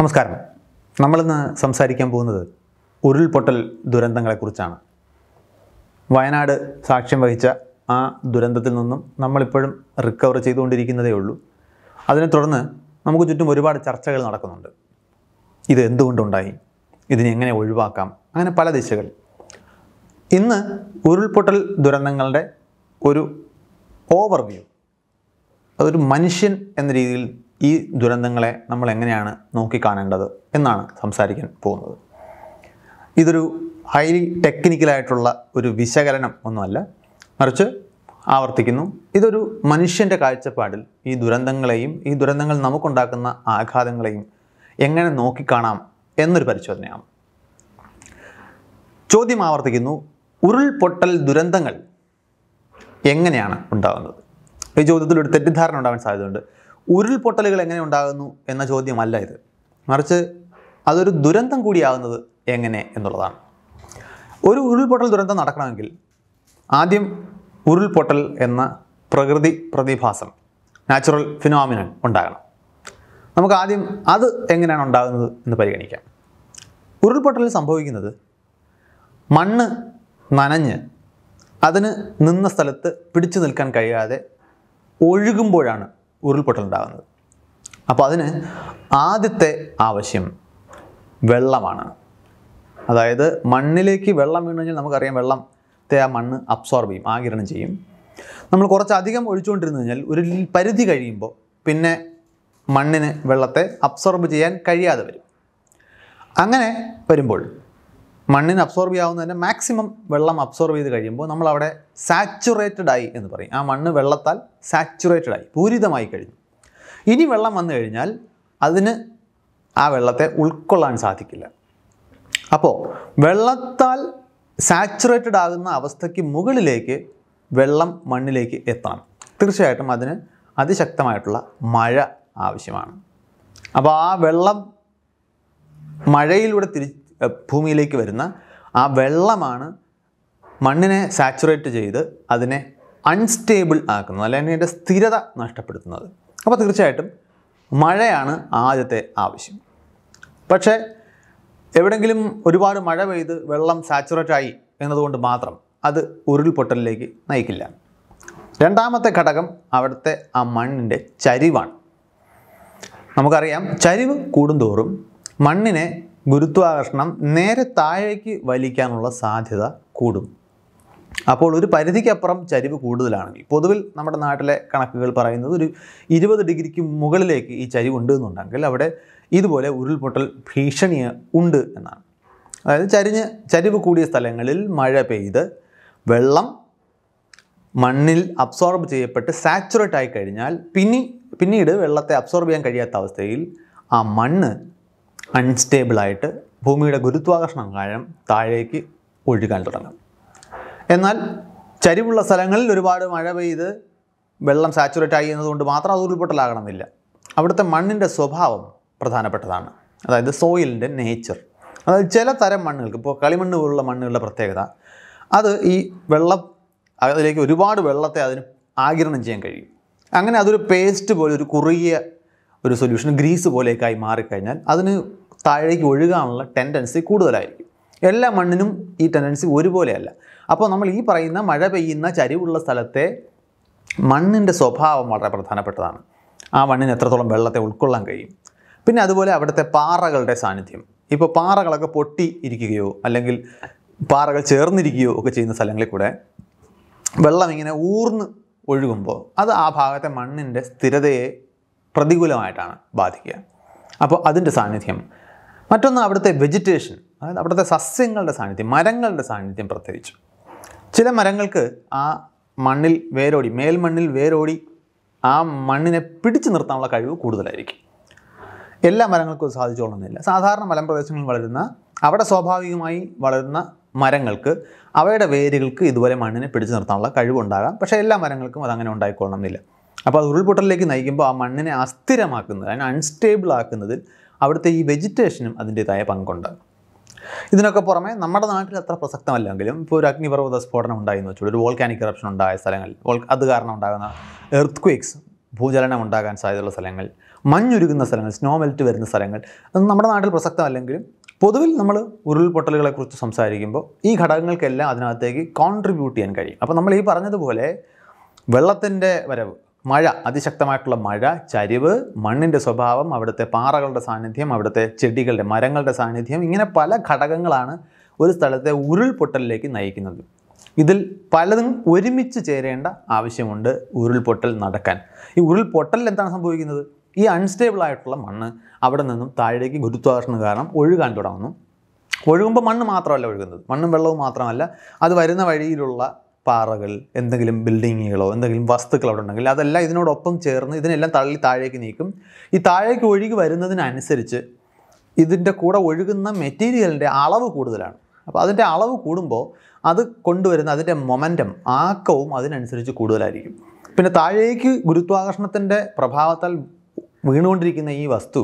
നമസ്കാരം നമ്മളിന്ന് സംസാരിക്കാൻ പോകുന്നത് ഉരുൾപൊട്ടൽ ദുരന്തങ്ങളെക്കുറിച്ചാണ് വയനാട് സാക്ഷ്യം വഹിച്ച ആ ദുരന്തത്തിൽ നിന്നും നമ്മളിപ്പോഴും റിക്കവർ ചെയ്തുകൊണ്ടിരിക്കുന്നതേ ഉള്ളൂ അതിനെ തുടർന്ന് നമുക്ക് ചുറ്റും ഒരുപാട് ചർച്ചകൾ നടക്കുന്നുണ്ട് ഇത് എന്തുകൊണ്ടുണ്ടായി ഇതിനെങ്ങനെ എങ്ങനെ ഒഴിവാക്കാം അങ്ങനെ പല ദിശകൾ ഇന്ന് ഉരുൾപൊട്ടൽ ദുരന്തങ്ങളുടെ ഒരു ഓവർവ്യൂ അതൊരു മനുഷ്യൻ എന്ന രീതിയിൽ ഈ ദുരന്തങ്ങളെ നമ്മൾ എങ്ങനെയാണ് നോക്കിക്കാണേണ്ടത് എന്നാണ് സംസാരിക്കാൻ പോകുന്നത് ഇതൊരു ഹൈലി ടെക്നിക്കലായിട്ടുള്ള ഒരു വിശകലനം ഒന്നുമല്ല മറിച്ച് ആവർത്തിക്കുന്നു ഇതൊരു മനുഷ്യൻ്റെ കാഴ്ചപ്പാടിൽ ഈ ദുരന്തങ്ങളെയും ഈ ദുരന്തങ്ങൾ നമുക്കുണ്ടാക്കുന്ന ആഘാതങ്ങളെയും എങ്ങനെ നോക്കിക്കാണാം എന്നൊരു പരിശോധനയാണ് ചോദ്യം ആവർത്തിക്കുന്നു ഉരുൾപൊട്ടൽ ദുരന്തങ്ങൾ എങ്ങനെയാണ് ഉണ്ടാകുന്നത് ഈ ചോദ്യത്തിൽ ഒരു തെറ്റിദ്ധാരണ ഉണ്ടാകാൻ സാധ്യതയുണ്ട് ഉരുൾപൊട്ടലുകൾ എങ്ങനെ ഉണ്ടാകുന്നു എന്ന ചോദ്യമല്ല ഇത് മറിച്ച് അതൊരു ദുരന്തം കൂടിയാകുന്നത് എങ്ങനെ എന്നുള്ളതാണ് ഒരു ഉരുൾപൊട്ടൽ ദുരന്തം നടക്കണമെങ്കിൽ ആദ്യം ഉരുൾപൊട്ടൽ എന്ന പ്രകൃതി പ്രതിഭാസം നാച്ചുറൽ ഫിനോമിനൻ ഉണ്ടാകണം നമുക്ക് ആദ്യം അത് എങ്ങനെയാണ് ഉണ്ടാകുന്നത് എന്ന് പരിഗണിക്കാം ഉരുൾപൊട്ടൽ സംഭവിക്കുന്നത് മണ്ണ് നനഞ്ഞ് അതിന് നിന്ന സ്ഥലത്ത് പിടിച്ചു നിൽക്കാൻ കഴിയാതെ ഒഴുകുമ്പോഴാണ് ഉരുൾപൊട്ടലുണ്ടാകുന്നത് അപ്പോൾ അതിന് ആദ്യത്തെ ആവശ്യം വെള്ളമാണ് അതായത് മണ്ണിലേക്ക് വെള്ളം വീണ് കഴിഞ്ഞാൽ നമുക്കറിയാം വെള്ളത്തെ ആ മണ്ണ് അബ്സോർബ് ചെയ്യും ആകിരണം ചെയ്യും നമ്മൾ കുറച്ചധികം ഒഴിച്ചുകൊണ്ടിരുന്ന് കഴിഞ്ഞാൽ ഒരു പരിധി കഴിയുമ്പോൾ പിന്നെ മണ്ണിന് വെള്ളത്തെ അബ്സോർബ് ചെയ്യാൻ കഴിയാതെ വരും അങ്ങനെ വരുമ്പോൾ മണ്ണിന് അബ്സോർബ് ചെയ്യാവുന്നതിൻ്റെ മാക്സിമം വെള്ളം അബ്സോർബ് ചെയ്ത് കഴിയുമ്പോൾ നമ്മൾ അവിടെ സാച്ചുറേറ്റഡ് ആയി എന്ന് പറയും ആ മണ്ണ് വെള്ളത്താൽ സാച്ചുറേറ്റഡ് ആയി പൂരിതമായി കഴിഞ്ഞു ഇനി വെള്ളം വന്നു കഴിഞ്ഞാൽ അതിന് ആ വെള്ളത്തെ ഉൾക്കൊള്ളാൻ സാധിക്കില്ല അപ്പോൾ വെള്ളത്താൽ സാച്ചുറേറ്റഡ് ആകുന്ന അവസ്ഥയ്ക്ക് മുകളിലേക്ക് വെള്ളം മണ്ണിലേക്ക് എത്തണം തീർച്ചയായിട്ടും അതിന് അതിശക്തമായിട്ടുള്ള മഴ ആവശ്യമാണ് അപ്പോൾ ആ വെള്ളം മഴയിലൂടെ തിരി ഭൂമിയിലേക്ക് വരുന്ന ആ വെള്ളമാണ് മണ്ണിനെ സാച്ചുറേറ്റ് ചെയ്ത് അതിനെ അൺസ്റ്റേബിൾ ആക്കുന്നത് അല്ലെങ്കിൽ അതിൻ്റെ സ്ഥിരത നഷ്ടപ്പെടുത്തുന്നത് അപ്പോൾ തീർച്ചയായിട്ടും മഴയാണ് ആദ്യത്തെ ആവശ്യം പക്ഷേ എവിടെങ്കിലും ഒരുപാട് മഴ പെയ്ത് വെള്ളം സാച്ചുറേറ്റ് ആയി എന്നതുകൊണ്ട് മാത്രം അത് ഉരുൾപൊട്ടലിലേക്ക് നയിക്കില്ല രണ്ടാമത്തെ ഘടകം അവിടുത്തെ ആ മണ്ണിൻ്റെ ചരിവാണ് നമുക്കറിയാം ചരിവ് കൂടുന്തോറും മണ്ണിനെ ഗുരുത്വാകർഷണം നേരെ താഴേക്ക് വലിക്കാനുള്ള സാധ്യത കൂടും അപ്പോൾ ഒരു പരിധിക്കപ്പുറം ചരിവ് കൂടുതലാണെങ്കിൽ പൊതുവിൽ നമ്മുടെ നാട്ടിലെ കണക്കുകൾ പറയുന്നത് ഒരു ഇരുപത് ഡിഗ്രിക്ക് മുകളിലേക്ക് ഈ ചരിവ് ഉണ്ട് എന്നുണ്ടെങ്കിൽ അവിടെ ഇതുപോലെ ഉരുൾപൊട്ടൽ ഭീഷണി ഉണ്ട് എന്നാണ് അതായത് ചരിഞ്ഞ് ചരിവ് കൂടിയ സ്ഥലങ്ങളിൽ മഴ പെയ്ത് വെള്ളം മണ്ണിൽ അബ്സോർബ് ചെയ്യപ്പെട്ട് സാച്ചുറേറ്റ് ആയി കഴിഞ്ഞാൽ പിന്നെ പിന്നീട് വെള്ളത്തെ അബ്സോർബ് ചെയ്യാൻ കഴിയാത്ത അവസ്ഥയിൽ ആ മണ്ണ് അൺസ്റ്റേബിളായിട്ട് ഭൂമിയുടെ ഗുരുത്വാകർഷണം കാരണം താഴേക്ക് ഒഴുകാൻ തുടങ്ങും എന്നാൽ ചരിവുള്ള സ്ഥലങ്ങളിൽ ഒരുപാട് മഴ പെയ്ത് വെള്ളം സാച്ചുറേറ്റ് ആയി എന്നതുകൊണ്ട് മാത്രം അത് ഉരുൾപൊട്ടലാകണമെന്നില്ല അവിടുത്തെ മണ്ണിൻ്റെ സ്വഭാവം പ്രധാനപ്പെട്ടതാണ് അതായത് സോയിലിൻ്റെ നേച്ചർ അതായത് ചില തരം മണ്ണുകൾക്ക് ഇപ്പോൾ കളിമണ്ണ് പോലുള്ള മണ്ണുകളുടെ പ്രത്യേകത അത് ഈ വെള്ളം അതിലേക്ക് ഒരുപാട് വെള്ളത്തെ അതിന് ആകിരണം ചെയ്യാൻ കഴിയും അങ്ങനെ അതൊരു പേസ്റ്റ് പോലെ ഒരു കുറുകിയ ഒരു സൊല്യൂഷൻ ഗ്രീസ് പോലെയൊക്കെ ആയി മാറിക്കഴിഞ്ഞാൽ അതിന് താഴേക്ക് ഒഴുകാനുള്ള ടെൻഡൻസി കൂടുതലായിരിക്കും എല്ലാ മണ്ണിനും ഈ ടെൻഡൻസി ഒരുപോലെയല്ല അപ്പോൾ നമ്മൾ ഈ പറയുന്ന മഴ പെയ്യുന്ന ചരിവുള്ള സ്ഥലത്തെ മണ്ണിൻ്റെ സ്വഭാവം വളരെ പ്രധാനപ്പെട്ടതാണ് ആ മണ്ണിന് എത്രത്തോളം വെള്ളത്തെ ഉൾക്കൊള്ളാൻ കഴിയും പിന്നെ അതുപോലെ അവിടുത്തെ പാറകളുടെ സാന്നിധ്യം ഇപ്പോൾ പാറകളൊക്കെ പൊട്ടി ഇരിക്കുകയോ അല്ലെങ്കിൽ പാറകൾ ചേർന്നിരിക്കുകയോ ഒക്കെ ചെയ്യുന്ന സ്ഥലങ്ങളിൽ കൂടെ വെള്ളം ഇങ്ങനെ ഊർന്ന് ഒഴുകുമ്പോൾ അത് ആ ഭാഗത്തെ മണ്ണിൻ്റെ സ്ഥിരതയെ പ്രതികൂലമായിട്ടാണ് ബാധിക്കുക അപ്പോൾ അതിൻ്റെ സാന്നിധ്യം മറ്റൊന്ന് അവിടുത്തെ വെജിറ്റേഷൻ അതായത് അവിടുത്തെ സസ്യങ്ങളുടെ സാന്നിധ്യം മരങ്ങളുടെ സാന്നിധ്യം പ്രത്യേകിച്ചു ചില മരങ്ങൾക്ക് ആ മണ്ണിൽ വേരോടി മേൽമണ്ണിൽ വേരോടി ആ മണ്ണിനെ പിടിച്ചു നിർത്താനുള്ള കഴിവ് കൂടുതലായിരിക്കും എല്ലാ മരങ്ങൾക്കും സാധിച്ചോളുന്നില്ല സാധാരണ മലമ്പ്രദേശങ്ങളിൽ വളരുന്ന അവിടെ സ്വാഭാവികമായി വളരുന്ന മരങ്ങൾക്ക് അവയുടെ വേരുകൾക്ക് ഇതുപോലെ മണ്ണിനെ പിടിച്ചു നിർത്താനുള്ള കഴിവുണ്ടാകാം പക്ഷേ എല്ലാ മരങ്ങൾക്കും അതങ്ങനെ ഉണ്ടായിക്കൊള്ളണമെന്നില്ല അപ്പോൾ അത് ഉരുൾപൊട്ടലിലേക്ക് നയിക്കുമ്പോൾ ആ മണ്ണിനെ അസ്ഥിരമാക്കുന്നത് അതിനെ അൺസ്റ്റേബിൾ ആക്കുന്നതിൽ അവിടുത്തെ ഈ വെജിറ്റേഷനും അതിൻ്റേതായ പങ്കുണ്ട് ഇതിനൊക്കെ പുറമെ നമ്മുടെ നാട്ടിൽ അത്ര പ്രസക്തമല്ലെങ്കിലും ഇപ്പോൾ ഒരു അഗ്നിപർവ്വത സ്ഫോടനം ഉണ്ടായെന്ന് വെച്ചോളൂ ഒരു വോൾക്കാനിക് ഇറപ്ഷൻ ഉണ്ടായ സ്ഥലങ്ങൾ വോൾ അത് കാരണം ഉണ്ടാകുന്ന എർത്ത് ക്വേക്സ് ഭൂചലനം ഉണ്ടാകാൻ സാധ്യതയുള്ള സ്ഥലങ്ങൾ മഞ്ഞുരുകുന്ന സ്ഥലങ്ങൾ സ്നോ മെൽറ്റ് വരുന്ന സ്ഥലങ്ങൾ അത് നമ്മുടെ നാട്ടിൽ പ്രസക്തമല്ലെങ്കിലും പൊതുവിൽ നമ്മൾ ഉരുൾപൊട്ടലുകളെക്കുറിച്ച് സംസാരിക്കുമ്പോൾ ഈ ഘടകങ്ങൾക്കെല്ലാം അതിനകത്തേക്ക് കോൺട്രിബ്യൂട്ട് ചെയ്യാൻ കഴിയും അപ്പോൾ നമ്മൾ ഈ പറഞ്ഞതുപോലെ വെള്ളത്തിൻ്റെ വരവ് മഴ അതിശക്തമായിട്ടുള്ള മഴ ചരിവ് മണ്ണിൻ്റെ സ്വഭാവം അവിടുത്തെ പാറകളുടെ സാന്നിധ്യം അവിടുത്തെ ചെടികളുടെ മരങ്ങളുടെ സാന്നിധ്യം ഇങ്ങനെ പല ഘടകങ്ങളാണ് ഒരു സ്ഥലത്തെ ഉരുൾപൊട്ടലിലേക്ക് നയിക്കുന്നത് ഇതിൽ പലതും ഒരുമിച്ച് ചേരേണ്ട ആവശ്യമുണ്ട് ഉരുൾപൊട്ടൽ നടക്കാൻ ഈ ഉരുൾപൊട്ടലിൽ എന്താണ് സംഭവിക്കുന്നത് ഈ അൺസ്റ്റേബിൾ ആയിട്ടുള്ള മണ്ണ് അവിടെ നിന്നും താഴേക്ക് ഗുരുത്വാകർഷണ കാരണം ഒഴുകാൻ തുടങ്ങുന്നു ഒഴുകുമ്പോൾ മണ്ണ് മാത്രമല്ല ഒഴുകുന്നത് മണ്ണും വെള്ളവും മാത്രമല്ല അത് വരുന്ന വഴിയിലുള്ള പാറകൾ എന്തെങ്കിലും ബിൽഡിങ്ങുകളോ എന്തെങ്കിലും വസ്തുക്കൾ അവിടെ ഉണ്ടെങ്കിൽ അതെല്ലാം ഇതിനോടൊപ്പം ചേർന്ന് ഇതിനെല്ലാം തള്ളി താഴേക്ക് നീക്കും ഈ താഴേക്ക് ഒഴുകി വരുന്നതിനനുസരിച്ച് ഇതിൻ്റെ കൂടെ ഒഴുകുന്ന മെറ്റീരിയലിൻ്റെ അളവ് കൂടുതലാണ് അപ്പോൾ അതിൻ്റെ അളവ് കൂടുമ്പോൾ അത് കൊണ്ടുവരുന്ന അതിൻ്റെ മൊമെൻറ്റം ആക്കവും അതിനനുസരിച്ച് കൂടുതലായിരിക്കും പിന്നെ താഴേക്ക് ഗുരുത്വാകർഷണത്തിൻ്റെ പ്രഭാവത്താൽ വീണുകൊണ്ടിരിക്കുന്ന ഈ വസ്തു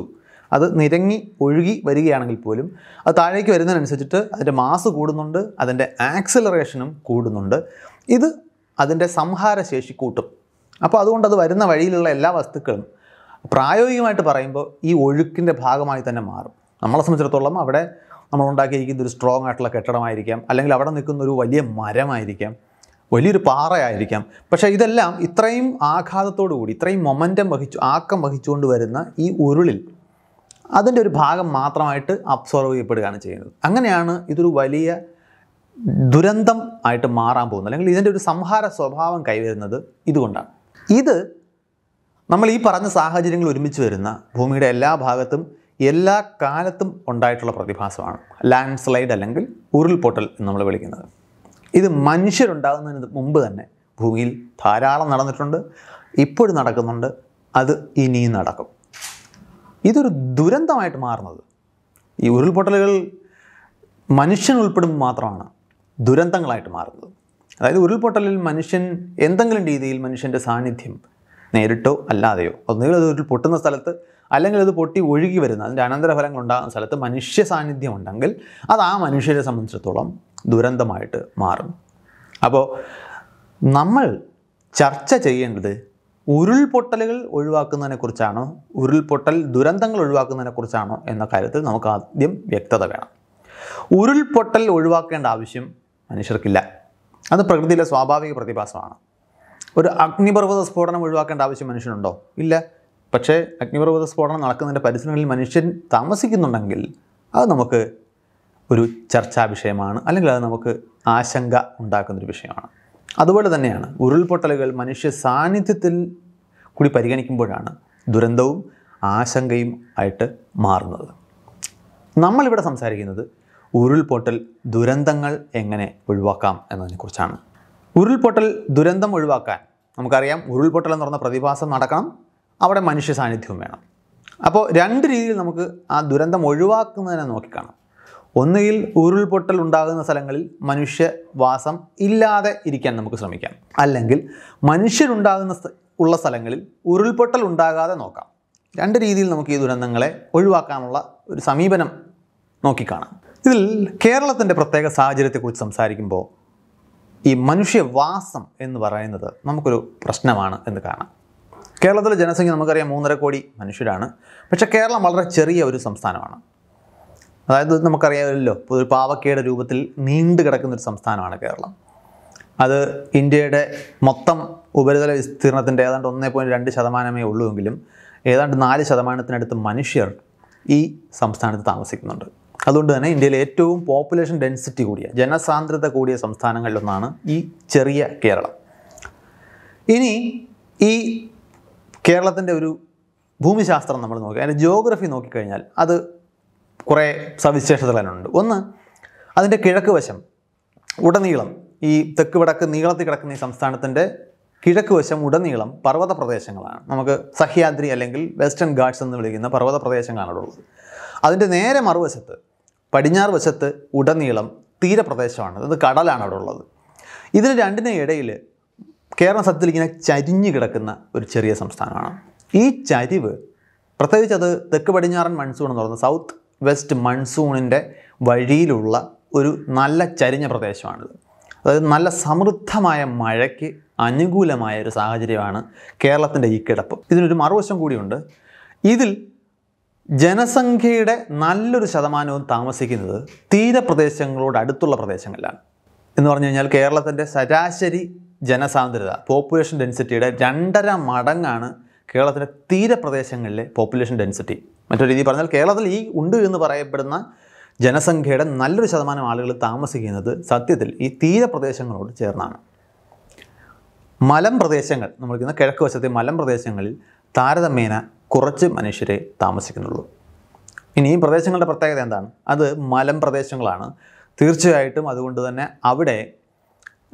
അത് നിരങ്ങി ഒഴുകി വരികയാണെങ്കിൽ പോലും അത് താഴേക്ക് വരുന്നതിനനുസരിച്ചിട്ട് അതിൻ്റെ മാസ് കൂടുന്നുണ്ട് അതിൻ്റെ ആക്സിലറേഷനും കൂടുന്നുണ്ട് ഇത് അതിൻ്റെ സംഹാരശേഷി കൂട്ടും അപ്പോൾ അതുകൊണ്ട് അത് വരുന്ന വഴിയിലുള്ള എല്ലാ വസ്തുക്കളും പ്രായോഗികമായിട്ട് പറയുമ്പോൾ ഈ ഒഴുക്കിൻ്റെ ഭാഗമായി തന്നെ മാറും നമ്മളെ സംബന്ധിച്ചിടത്തോളം അവിടെ നമ്മൾ ഉണ്ടാക്കിയിരിക്കുന്ന ഒരു സ്ട്രോങ് ആയിട്ടുള്ള കെട്ടിടമായിരിക്കാം അല്ലെങ്കിൽ അവിടെ നിൽക്കുന്ന ഒരു വലിയ മരമായിരിക്കാം വലിയൊരു പാറയായിരിക്കാം പക്ഷേ ഇതെല്ലാം ഇത്രയും ആഘാതത്തോടു കൂടി ഇത്രയും മൊമൻറ്റം വഹിച്ചു ആക്കം വഹിച്ചുകൊണ്ട് വരുന്ന ഈ ഉരുളിൽ അതിൻ്റെ ഒരു ഭാഗം മാത്രമായിട്ട് അബ്സോർവ് ചെയ്യപ്പെടുകയാണ് ചെയ്യുന്നത് അങ്ങനെയാണ് ഇതൊരു വലിയ ദുരന്തം ആയിട്ട് മാറാൻ പോകുന്നത് അല്ലെങ്കിൽ ഇതിൻ്റെ ഒരു സംഹാര സ്വഭാവം കൈവരുന്നത് ഇതുകൊണ്ടാണ് ഇത് നമ്മൾ ഈ പറഞ്ഞ സാഹചര്യങ്ങൾ ഒരുമിച്ച് വരുന്ന ഭൂമിയുടെ എല്ലാ ഭാഗത്തും എല്ലാ കാലത്തും ഉണ്ടായിട്ടുള്ള പ്രതിഭാസമാണ് ലാൻഡ് സ്ലൈഡ് അല്ലെങ്കിൽ ഉരുൾപൊട്ടൽ എന്ന് നമ്മൾ വിളിക്കുന്നത് ഇത് മനുഷ്യരുണ്ടാകുന്നതിന് മുമ്പ് തന്നെ ഭൂമിയിൽ ധാരാളം നടന്നിട്ടുണ്ട് ഇപ്പോഴും നടക്കുന്നുണ്ട് അത് ഇനിയും നടക്കും ഇതൊരു ദുരന്തമായിട്ട് മാറുന്നത് ഈ ഉരുൾപൊട്ടലുകൾ മനുഷ്യൻ ഉൾപ്പെടുമ്പോൾ മാത്രമാണ് ദുരന്തങ്ങളായിട്ട് മാറുന്നത് അതായത് ഉരുൾപൊട്ടലിൽ മനുഷ്യൻ എന്തെങ്കിലും രീതിയിൽ മനുഷ്യൻ്റെ സാന്നിധ്യം നേരിട്ടോ അല്ലാതെയോ ഒന്നുകിൽ അത് ഉരുൾ പൊട്ടുന്ന സ്ഥലത്ത് അല്ലെങ്കിൽ അത് പൊട്ടി ഒഴുകി വരുന്ന അതിൻ്റെ അനന്തരഫലങ്ങൾ ഉണ്ടാകുന്ന സ്ഥലത്ത് മനുഷ്യ സാന്നിധ്യം ഉണ്ടെങ്കിൽ അത് ആ മനുഷ്യരെ സംബന്ധിച്ചിടത്തോളം ദുരന്തമായിട്ട് മാറും അപ്പോൾ നമ്മൾ ചർച്ച ചെയ്യേണ്ടത് ഉരുൾപൊട്ടലുകൾ ഒഴിവാക്കുന്നതിനെക്കുറിച്ചാണോ ഉരുൾപൊട്ടൽ ദുരന്തങ്ങൾ ഒഴിവാക്കുന്നതിനെക്കുറിച്ചാണോ എന്ന കാര്യത്തിൽ നമുക്ക് ആദ്യം വ്യക്തത വേണം ഉരുൾപൊട്ടൽ ഒഴിവാക്കേണ്ട ആവശ്യം മനുഷ്യർക്കില്ല അത് പ്രകൃതിയിലെ സ്വാഭാവിക പ്രതിഭാസമാണ് ഒരു അഗ്നിപർവ്വത സ്ഫോടനം ഒഴിവാക്കേണ്ട ആവശ്യം മനുഷ്യനുണ്ടോ ഇല്ല പക്ഷേ അഗ്നിപർവ്വത സ്ഫോടനം നടക്കുന്നതിൻ്റെ പരിസരങ്ങളിൽ മനുഷ്യൻ താമസിക്കുന്നുണ്ടെങ്കിൽ അത് നമുക്ക് ഒരു ചർച്ചാ വിഷയമാണ് അല്ലെങ്കിൽ അത് നമുക്ക് ആശങ്ക ഉണ്ടാക്കുന്നൊരു വിഷയമാണ് അതുപോലെ തന്നെയാണ് ഉരുൾപൊട്ടലുകൾ മനുഷ്യ സാന്നിധ്യത്തിൽ കൂടി പരിഗണിക്കുമ്പോഴാണ് ദുരന്തവും ആശങ്കയും ആയിട്ട് മാറുന്നത് നമ്മളിവിടെ സംസാരിക്കുന്നത് ഉരുൾപൊട്ടൽ ദുരന്തങ്ങൾ എങ്ങനെ ഒഴിവാക്കാം എന്നതിനെക്കുറിച്ചാണ് ഉരുൾപൊട്ടൽ ദുരന്തം ഒഴിവാക്കാൻ നമുക്കറിയാം ഉരുൾപൊട്ടൽ എന്ന് പറഞ്ഞ പ്രതിഭാസം നടക്കണം അവിടെ മനുഷ്യ സാന്നിധ്യവും വേണം അപ്പോൾ രണ്ട് രീതിയിൽ നമുക്ക് ആ ദുരന്തം ഒഴിവാക്കുന്നതിനെ നോക്കിക്കാണാം ഒന്നുകിൽ ഉരുൾപൊട്ടൽ ഉണ്ടാകുന്ന സ്ഥലങ്ങളിൽ മനുഷ്യവാസം ഇല്ലാതെ ഇരിക്കാൻ നമുക്ക് ശ്രമിക്കാം അല്ലെങ്കിൽ മനുഷ്യരുണ്ടാകുന്ന ഉള്ള സ്ഥലങ്ങളിൽ ഉരുൾപൊട്ടൽ ഉണ്ടാകാതെ നോക്കാം രണ്ട് രീതിയിൽ നമുക്ക് ഈ ദുരന്തങ്ങളെ ഒഴിവാക്കാനുള്ള ഒരു സമീപനം നോക്കിക്കാണാം ഇതിൽ കേരളത്തിൻ്റെ പ്രത്യേക സാഹചര്യത്തെക്കുറിച്ച് സംസാരിക്കുമ്പോൾ ഈ മനുഷ്യവാസം എന്ന് പറയുന്നത് നമുക്കൊരു പ്രശ്നമാണ് എന്ന് കാണാം കേരളത്തിലെ ജനസംഖ്യ നമുക്കറിയാം മൂന്നര കോടി മനുഷ്യരാണ് പക്ഷേ കേരളം വളരെ ചെറിയ ഒരു സംസ്ഥാനമാണ് അതായത് നമുക്കറിയാമല്ലോ ഒരു പാവക്കയുടെ രൂപത്തിൽ നീണ്ടു കിടക്കുന്ന ഒരു സംസ്ഥാനമാണ് കേരളം അത് ഇന്ത്യയുടെ മൊത്തം ഉപരിതല വിസ്തീർണത്തിൻ്റെ ഏതാണ്ട് ഒന്നേ പോയിൻറ്റ് രണ്ട് ശതമാനമേ ഉള്ളൂവെങ്കിലും ഏതാണ്ട് നാല് ശതമാനത്തിനടുത്ത് മനുഷ്യർ ഈ സംസ്ഥാനത്ത് താമസിക്കുന്നുണ്ട് അതുകൊണ്ട് തന്നെ ഇന്ത്യയിലെ ഏറ്റവും പോപ്പുലേഷൻ ഡെൻസിറ്റി കൂടിയ ജനസാന്ദ്രത കൂടിയ സംസ്ഥാനങ്ങളിലൊന്നാണ് ഈ ചെറിയ കേരളം ഇനി ഈ കേരളത്തിൻ്റെ ഒരു ഭൂമിശാസ്ത്രം നമ്മൾ നോക്കി അതിൻ്റെ ജിയോഗ്രഫി നോക്കിക്കഴിഞ്ഞാൽ അത് കുറേ സവിശേഷതകളുണ്ട് ഒന്ന് അതിൻ്റെ കിഴക്ക് വശം ഉടനീളം ഈ തെക്ക് വടക്ക് നീളത്തിൽ കിടക്കുന്ന ഈ സംസ്ഥാനത്തിൻ്റെ കിഴക്ക് വശം ഉടനീളം പർവ്വത പ്രദേശങ്ങളാണ് നമുക്ക് സഹ്യാദ്രി അല്ലെങ്കിൽ വെസ്റ്റേൺ ഗാഡ്സ് എന്ന് വിളിക്കുന്ന പർവ്വത പ്രദേശങ്ങളാണ് അവിടെ ഉള്ളത് അതിൻ്റെ നേരെ മറുവശത്ത് പടിഞ്ഞാറ് വശത്ത് ഉടനീളം തീരപ്രദേശമാണ് അത് കടലാണ് അവിടെ ഉള്ളത് ഇതിന് രണ്ടിനും ഇടയിൽ കേരള സത്യത്തിൽ ഇങ്ങനെ ചരിഞ്ഞു കിടക്കുന്ന ഒരു ചെറിയ സംസ്ഥാനമാണ് ഈ ചരിവ് പ്രത്യേകിച്ച് അത് തെക്ക് പടിഞ്ഞാറൻ മൺസൂൺ എന്ന് പറയുന്ന സൗത്ത് വെസ്റ്റ് മൺസൂണിൻ്റെ വഴിയിലുള്ള ഒരു നല്ല ചരിഞ്ഞ പ്രദേശമാണിത് അതായത് നല്ല സമൃദ്ധമായ മഴയ്ക്ക് അനുകൂലമായ ഒരു സാഹചര്യമാണ് കേരളത്തിൻ്റെ ഈ കിടപ്പ് ഇതിനൊരു മറുവശം കൂടിയുണ്ട് ഇതിൽ ജനസംഖ്യയുടെ നല്ലൊരു ശതമാനവും താമസിക്കുന്നത് തീരപ്രദേശങ്ങളോട് അടുത്തുള്ള പ്രദേശങ്ങളിലാണ് എന്ന് പറഞ്ഞു കഴിഞ്ഞാൽ കേരളത്തിൻ്റെ ശരാശരി ജനസാന്ദ്രത പോപ്പുലേഷൻ ഡെൻസിറ്റിയുടെ രണ്ടര മടങ്ങാണ് കേരളത്തിൻ്റെ തീരപ്രദേശങ്ങളിലെ പോപ്പുലേഷൻ ഡെൻസിറ്റി മറ്റൊരു രീതി പറഞ്ഞാൽ കേരളത്തിൽ ഈ ഉണ്ട് എന്ന് പറയപ്പെടുന്ന ജനസംഖ്യയുടെ നല്ലൊരു ശതമാനം ആളുകൾ താമസിക്കുന്നത് സത്യത്തിൽ ഈ തീരപ്രദേശങ്ങളോട് ചേർന്നാണ് മലം പ്രദേശങ്ങൾ നമ്മളിരിക്കുന്ന കിഴക്ക് വശത്തെ മലം പ്രദേശങ്ങളിൽ താരതമ്യേന കുറച്ച് മനുഷ്യരെ താമസിക്കുന്നുള്ളൂ ഇനി ഈ പ്രദേശങ്ങളുടെ പ്രത്യേകത എന്താണ് അത് മലം പ്രദേശങ്ങളാണ് തീർച്ചയായിട്ടും അതുകൊണ്ട് തന്നെ അവിടെ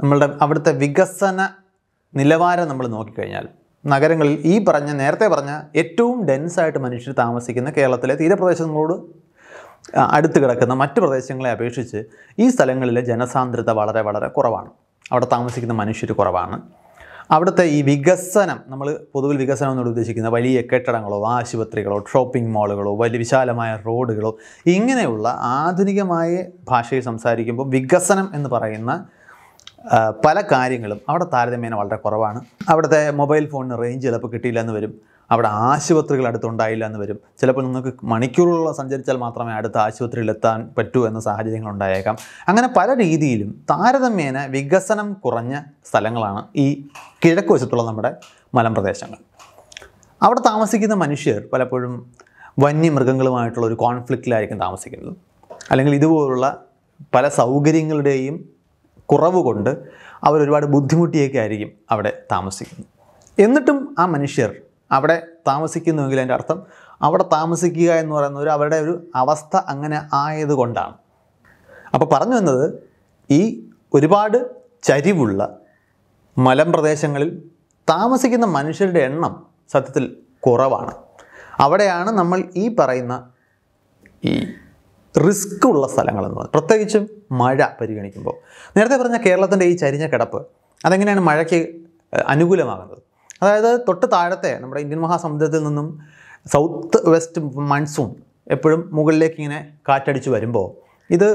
നമ്മളുടെ അവിടുത്തെ വികസന നിലവാരം നമ്മൾ നോക്കിക്കഴിഞ്ഞാൽ നഗരങ്ങളിൽ ഈ പറഞ്ഞ നേരത്തെ പറഞ്ഞ ഏറ്റവും ഡെൻസായിട്ട് മനുഷ്യർ താമസിക്കുന്ന കേരളത്തിലെ തീരപ്രദേശങ്ങളോട് അടുത്ത് കിടക്കുന്ന മറ്റ് പ്രദേശങ്ങളെ അപേക്ഷിച്ച് ഈ സ്ഥലങ്ങളിലെ ജനസാന്ദ്രത വളരെ വളരെ കുറവാണ് അവിടെ താമസിക്കുന്ന മനുഷ്യർ കുറവാണ് അവിടുത്തെ ഈ വികസനം നമ്മൾ പൊതുവിൽ വികസനം എന്നോട് ഉദ്ദേശിക്കുന്ന വലിയ കെട്ടിടങ്ങളോ ആശുപത്രികളോ ഷോപ്പിംഗ് മാളുകളോ വലിയ വിശാലമായ റോഡുകളോ ഇങ്ങനെയുള്ള ആധുനികമായ ഭാഷയിൽ സംസാരിക്കുമ്പോൾ വികസനം എന്ന് പറയുന്ന പല കാര്യങ്ങളും അവിടെ താരതമ്യേന വളരെ കുറവാണ് അവിടുത്തെ മൊബൈൽ ഫോണിന് റേഞ്ച് ചിലപ്പോൾ കിട്ടിയില്ല എന്ന് വരും അവിടെ ആശുപത്രികൾ അടുത്തുണ്ടായില്ല എന്ന് വരും ചിലപ്പോൾ നിങ്ങൾക്ക് മണിക്കൂറുകളോളം സഞ്ചരിച്ചാൽ മാത്രമേ അടുത്ത ആശുപത്രിയിൽ എത്താൻ പറ്റൂ എന്ന സാഹചര്യങ്ങൾ ഉണ്ടായേക്കാം അങ്ങനെ പല രീതിയിലും താരതമ്യേന വികസനം കുറഞ്ഞ സ്ഥലങ്ങളാണ് ഈ കിഴക്ക് വശത്തുള്ള നമ്മുടെ മലമ്പ്രദേശങ്ങൾ അവിടെ താമസിക്കുന്ന മനുഷ്യർ പലപ്പോഴും വന്യമൃഗങ്ങളുമായിട്ടുള്ള ഒരു കോൺഫ്ലിക്റ്റിലായിരിക്കും താമസിക്കുന്നത് അല്ലെങ്കിൽ ഇതുപോലുള്ള പല സൗകര്യങ്ങളുടെയും കുറവ് കൊണ്ട് അവരൊരുപാട് ബുദ്ധിമുട്ടിയൊക്കെ ആയിരിക്കും അവിടെ താമസിക്കുന്നത് എന്നിട്ടും ആ മനുഷ്യർ അവിടെ താമസിക്കുന്നുവെങ്കിൽ അതിൻ്റെ അർത്ഥം അവിടെ താമസിക്കുക എന്ന് പറയുന്ന ഒരു അവരുടെ ഒരു അവസ്ഥ അങ്ങനെ ആയതുകൊണ്ടാണ് അപ്പോൾ പറഞ്ഞു വന്നത് ഈ ഒരുപാട് ചരിവുള്ള മലമ്പ്രദേശങ്ങളിൽ താമസിക്കുന്ന മനുഷ്യരുടെ എണ്ണം സത്യത്തിൽ കുറവാണ് അവിടെയാണ് നമ്മൾ ഈ പറയുന്ന ഈ റിസ്ക് ഉള്ള സ്ഥലങ്ങളെന്ന് പറയുന്നത് പ്രത്യേകിച്ചും മഴ പരിഗണിക്കുമ്പോൾ നേരത്തെ പറഞ്ഞ കേരളത്തിൻ്റെ ഈ ചരിഞ്ഞ കിടപ്പ് അതെങ്ങനെയാണ് മഴയ്ക്ക് അനുകൂലമാകുന്നത് അതായത് തൊട്ട് താഴത്തെ നമ്മുടെ ഇന്ത്യൻ മഹാസമുദ്രത്തിൽ നിന്നും സൗത്ത് വെസ്റ്റ് മൺസൂൺ എപ്പോഴും മുകളിലേക്ക് ഇങ്ങനെ കാറ്റടിച്ച് വരുമ്പോൾ ഇത്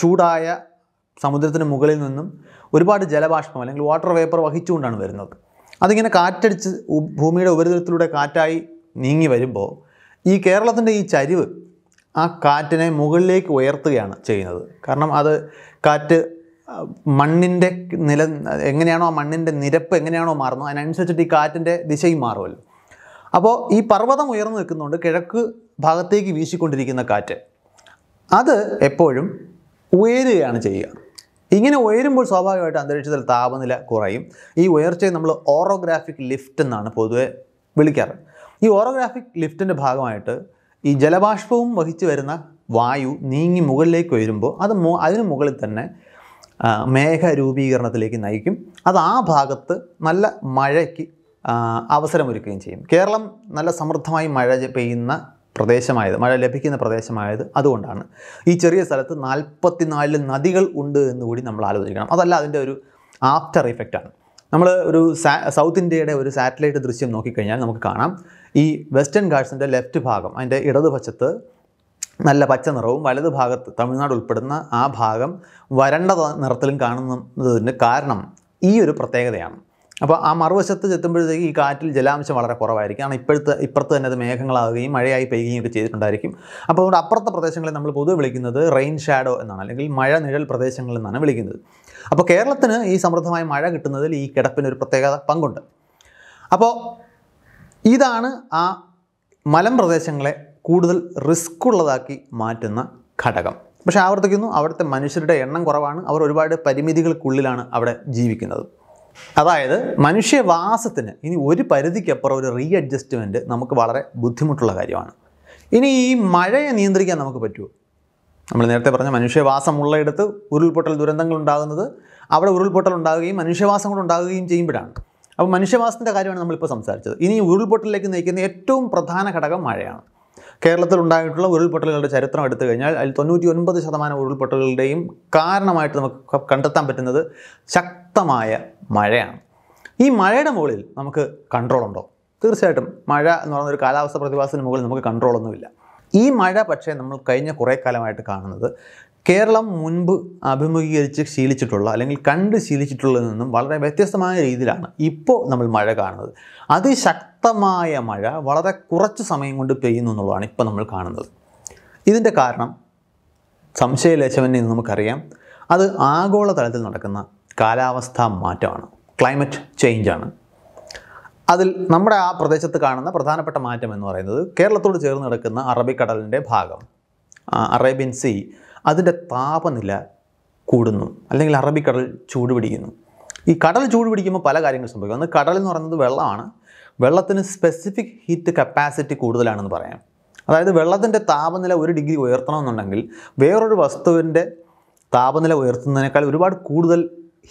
ചൂടായ സമുദ്രത്തിന് മുകളിൽ നിന്നും ഒരുപാട് ജലബാഷ്പം അല്ലെങ്കിൽ വാട്ടർ വേപ്പർ വഹിച്ചുകൊണ്ടാണ് വരുന്നത് അതിങ്ങനെ കാറ്റടിച്ച് ഭൂമിയുടെ ഉപരിതലത്തിലൂടെ കാറ്റായി നീങ്ങി വരുമ്പോൾ ഈ കേരളത്തിൻ്റെ ഈ ചരിവ് ആ കാറ്റിനെ മുകളിലേക്ക് ഉയർത്തുകയാണ് ചെയ്യുന്നത് കാരണം അത് കാറ്റ് മണ്ണിൻ്റെ നില എങ്ങനെയാണോ ആ മണ്ണിൻ്റെ നിരപ്പ് എങ്ങനെയാണോ മാറുന്നത് അതിനനുസരിച്ചിട്ട് ഈ കാറ്റിൻ്റെ ദിശയും മാറുമല്ലോ അപ്പോൾ ഈ പർവ്വതം ഉയർന്നു നിൽക്കുന്നതുകൊണ്ട് കിഴക്ക് ഭാഗത്തേക്ക് വീശിക്കൊണ്ടിരിക്കുന്ന കാറ്റ് അത് എപ്പോഴും ഉയരുകയാണ് ചെയ്യുക ഇങ്ങനെ ഉയരുമ്പോൾ സ്വാഭാവികമായിട്ട് അന്തരീക്ഷത്തിൽ താപനില കുറയും ഈ ഉയർച്ചയെ നമ്മൾ ഓറോഗ്രാഫിക് ലിഫ്റ്റ് എന്നാണ് പൊതുവെ വിളിക്കാറ് ഈ ഓറോഗ്രാഫിക് ലിഫ്റ്റിൻ്റെ ഭാഗമായിട്ട് ഈ ജലബാഷ്പവും വഹിച്ചു വരുന്ന വായു നീങ്ങി മുകളിലേക്ക് ഉയരുമ്പോൾ അത് അതിന് മുകളിൽ തന്നെ മേഘ രൂപീകരണത്തിലേക്ക് നയിക്കും അത് ആ ഭാഗത്ത് നല്ല മഴയ്ക്ക് അവസരമൊരുക്കുകയും ചെയ്യും കേരളം നല്ല സമൃദ്ധമായി മഴ പെയ്യുന്ന പ്രദേശമായത് മഴ ലഭിക്കുന്ന പ്രദേശമായത് അതുകൊണ്ടാണ് ഈ ചെറിയ സ്ഥലത്ത് നാൽപ്പത്തിനാല് നദികൾ ഉണ്ട് എന്ന് കൂടി നമ്മൾ ആലോചിക്കണം അതല്ല അതിൻ്റെ ഒരു ആഫ്റ്റർ ഇഫക്റ്റാണ് നമ്മൾ ഒരു സൗത്ത് ഇന്ത്യയുടെ ഒരു സാറ്റലൈറ്റ് ദൃശ്യം നോക്കിക്കഴിഞ്ഞാൽ നമുക്ക് കാണാം ഈ വെസ്റ്റേൺ ഗാഡ്സിൻ്റെ ലെഫ്റ്റ് ഭാഗം അതിൻ്റെ ഇടതുപക്ഷത്ത് നല്ല പച്ച നിറവും വലത് ഭാഗത്ത് തമിഴ്നാട് ഉൾപ്പെടുന്ന ആ ഭാഗം വരണ്ട നിറത്തിലും കാണുന്നതിന് കാരണം ഈ ഒരു പ്രത്യേകതയാണ് അപ്പോൾ ആ മറുവശത്ത് ചെത്തുമ്പോഴത്തേക്ക് ഈ കാറ്റിൽ ജലാംശം വളരെ കുറവായിരിക്കും കാരണം ഇപ്പോഴത്തെ ഇപ്പുറത്ത് തന്നെ അത് മേഘങ്ങളാവുകയും മഴയായി പെയ്യുകയും ഒക്കെ ചെയ്തിട്ടുണ്ടായിരിക്കും അപ്പോൾ അതുകൊണ്ട് അപ്പുറത്തെ പ്രദേശങ്ങളെ നമ്മൾ പൊതുവെ വിളിക്കുന്നത് റെയിൻ ഷാഡോ എന്നാണ് അല്ലെങ്കിൽ മഴ നിഴൽ പ്രദേശങ്ങൾ നിന്നാണ് വിളിക്കുന്നത് അപ്പോൾ കേരളത്തിന് ഈ സമൃദ്ധമായ മഴ കിട്ടുന്നതിൽ ഈ കിടപ്പിന് ഒരു പ്രത്യേക പങ്കുണ്ട് അപ്പോൾ ഇതാണ് ആ മലമ്പ്രദേശങ്ങളെ കൂടുതൽ റിസ്ക് ഉള്ളതാക്കി മാറ്റുന്ന ഘടകം പക്ഷേ ആവർത്തിക്കുന്നു അവിടുത്തെ മനുഷ്യരുടെ എണ്ണം കുറവാണ് അവർ ഒരുപാട് പരിമിതികൾക്കുള്ളിലാണ് അവിടെ ജീവിക്കുന്നത് അതായത് മനുഷ്യവാസത്തിന് ഇനി ഒരു പരിധിക്കപ്പുറം ഒരു റീ അഡ്ജസ്റ്റ്മെൻറ്റ് നമുക്ക് വളരെ ബുദ്ധിമുട്ടുള്ള കാര്യമാണ് ഇനി ഈ മഴയെ നിയന്ത്രിക്കാൻ നമുക്ക് പറ്റുമോ നമ്മൾ നേരത്തെ പറഞ്ഞ മനുഷ്യവാസമുള്ളയിടത്ത് ഉരുൾപൊട്ടൽ ദുരന്തങ്ങൾ ഉണ്ടാകുന്നത് അവിടെ ഉരുൾപൊട്ടൽ ഉണ്ടാകുകയും മനുഷ്യവാസങ്ങൾ ഉണ്ടാകുകയും ചെയ്യുമ്പോഴാണ് അപ്പോൾ മനുഷ്യവാസത്തിൻ്റെ കാര്യമാണ് നമ്മളിപ്പോൾ സംസാരിച്ചത് ഇനി ഉരുൾപൊട്ടലിലേക്ക് നയിക്കുന്ന ഏറ്റവും പ്രധാന ഘടകം മഴയാണ് കേരളത്തിൽ ഉണ്ടായിട്ടുള്ള ഉരുൾപൊട്ടലുകളുടെ ചരിത്രം എടുത്തു കഴിഞ്ഞാൽ അതിൽ തൊണ്ണൂറ്റി ഒൻപത് ശതമാനം ഉരുൾപൊട്ടലുകളുടെയും കാരണമായിട്ട് നമുക്ക് കണ്ടെത്താൻ പറ്റുന്നത് ശക്തമായ മഴയാണ് ഈ മഴയുടെ മുകളിൽ നമുക്ക് കൺട്രോൾ ഉണ്ടോ തീർച്ചയായിട്ടും മഴ എന്ന് പറയുന്ന ഒരു കാലാവസ്ഥ പ്രതിഭാസത്തിന് മുകളിൽ നമുക്ക് കൺട്രോളൊന്നുമില്ല ഈ മഴ പക്ഷേ നമ്മൾ കഴിഞ്ഞ കുറേ കാലമായിട്ട് കാണുന്നത് കേരളം മുൻപ് അഭിമുഖീകരിച്ച് ശീലിച്ചിട്ടുള്ള അല്ലെങ്കിൽ കണ്ട് ശീലിച്ചിട്ടുള്ളതിൽ നിന്നും വളരെ വ്യത്യസ്തമായ രീതിയിലാണ് ഇപ്പോൾ നമ്മൾ മഴ കാണുന്നത് അതിശക്തമായ മഴ വളരെ കുറച്ച് സമയം കൊണ്ട് പെയ്യുന്നു എന്നുള്ളതാണ് ഇപ്പോൾ നമ്മൾ കാണുന്നത് ഇതിൻ്റെ കാരണം സംശയലേശമെന്നെ നമുക്കറിയാം അത് ആഗോളതലത്തിൽ നടക്കുന്ന കാലാവസ്ഥാ മാറ്റമാണ് ക്ലൈമറ്റ് ചേഞ്ചാണ് അതിൽ നമ്മുടെ ആ പ്രദേശത്ത് കാണുന്ന പ്രധാനപ്പെട്ട മാറ്റം എന്ന് പറയുന്നത് കേരളത്തോട് ചേർന്ന് കിടക്കുന്ന അറബിക്കടലിൻ്റെ ഭാഗം അറേബ്യൻ സീ അതിൻ്റെ താപനില കൂടുന്നു അല്ലെങ്കിൽ അറബിക്കടൽ ചൂട് പിടിക്കുന്നു ഈ കടൽ ചൂട് പല കാര്യങ്ങൾ സംഭവിക്കും ഒന്ന് കടൽ എന്ന് പറയുന്നത് വെള്ളമാണ് വെള്ളത്തിന് സ്പെസിഫിക് ഹീറ്റ് കപ്പാസിറ്റി കൂടുതലാണെന്ന് പറയാം അതായത് വെള്ളത്തിൻ്റെ താപനില ഒരു ഡിഗ്രി ഉയർത്തണമെന്നുണ്ടെങ്കിൽ വേറൊരു വസ്തുവിൻ്റെ താപനില ഉയർത്തുന്നതിനേക്കാൾ ഒരുപാട് കൂടുതൽ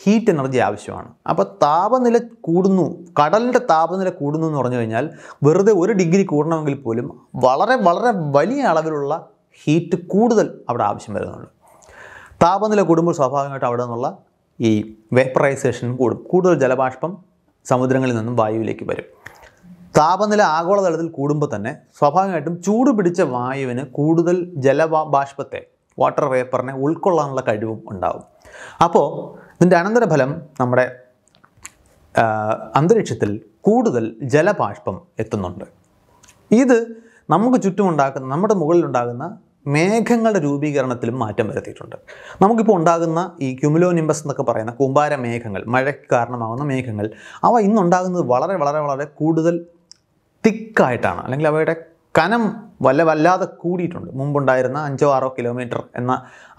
ഹീറ്റ് എനർജി ആവശ്യമാണ് അപ്പോൾ താപനില കൂടുന്നു കടലിൻ്റെ താപനില കൂടുന്നു എന്ന് പറഞ്ഞു കഴിഞ്ഞാൽ വെറുതെ ഒരു ഡിഗ്രി കൂടണമെങ്കിൽ പോലും വളരെ വളരെ വലിയ അളവിലുള്ള ഹീറ്റ് കൂടുതൽ അവിടെ ആവശ്യം വരുന്നുണ്ട് താപനില കൂടുമ്പോൾ സ്വാഭാവികമായിട്ട് അവിടെ നിന്നുള്ള ഈ വേപ്പറൈസേഷൻ കൂടും കൂടുതൽ ജലബാഷ്പം സമുദ്രങ്ങളിൽ നിന്നും വായുവിലേക്ക് വരും താപനില ആഗോളതലത്തിൽ കൂടുമ്പോൾ തന്നെ സ്വാഭാവികമായിട്ടും ചൂട് പിടിച്ച വായുവിന് കൂടുതൽ ജലബാഷ്പത്തെ വാട്ടർ വേപ്പറിനെ ഉൾക്കൊള്ളാനുള്ള കഴിവും ഉണ്ടാകും അപ്പോൾ ഇതിൻ്റെ അനന്തരഫലം നമ്മുടെ അന്തരീക്ഷത്തിൽ കൂടുതൽ ജലബാഷ്പം എത്തുന്നുണ്ട് ഇത് നമുക്ക് ചുറ്റുമുണ്ടാക്കുന്ന നമ്മുടെ മുകളിലുണ്ടാകുന്ന മേഘങ്ങളുടെ രൂപീകരണത്തിലും മാറ്റം വരുത്തിയിട്ടുണ്ട് നമുക്കിപ്പോൾ ഉണ്ടാകുന്ന ഈ ക്യുമുലോനിമ്പസ് എന്നൊക്കെ പറയുന്ന കൂമ്പാര മേഘങ്ങൾ മഴയ്ക്ക് കാരണമാകുന്ന മേഘങ്ങൾ അവ ഇന്നുണ്ടാകുന്നത് വളരെ വളരെ വളരെ കൂടുതൽ തിക്കായിട്ടാണ് അല്ലെങ്കിൽ അവയുടെ കനം വല്ല വല്ലാതെ കൂടിയിട്ടുണ്ട് മുമ്പുണ്ടായിരുന്ന അഞ്ചോ ആറോ കിലോമീറ്റർ എന്ന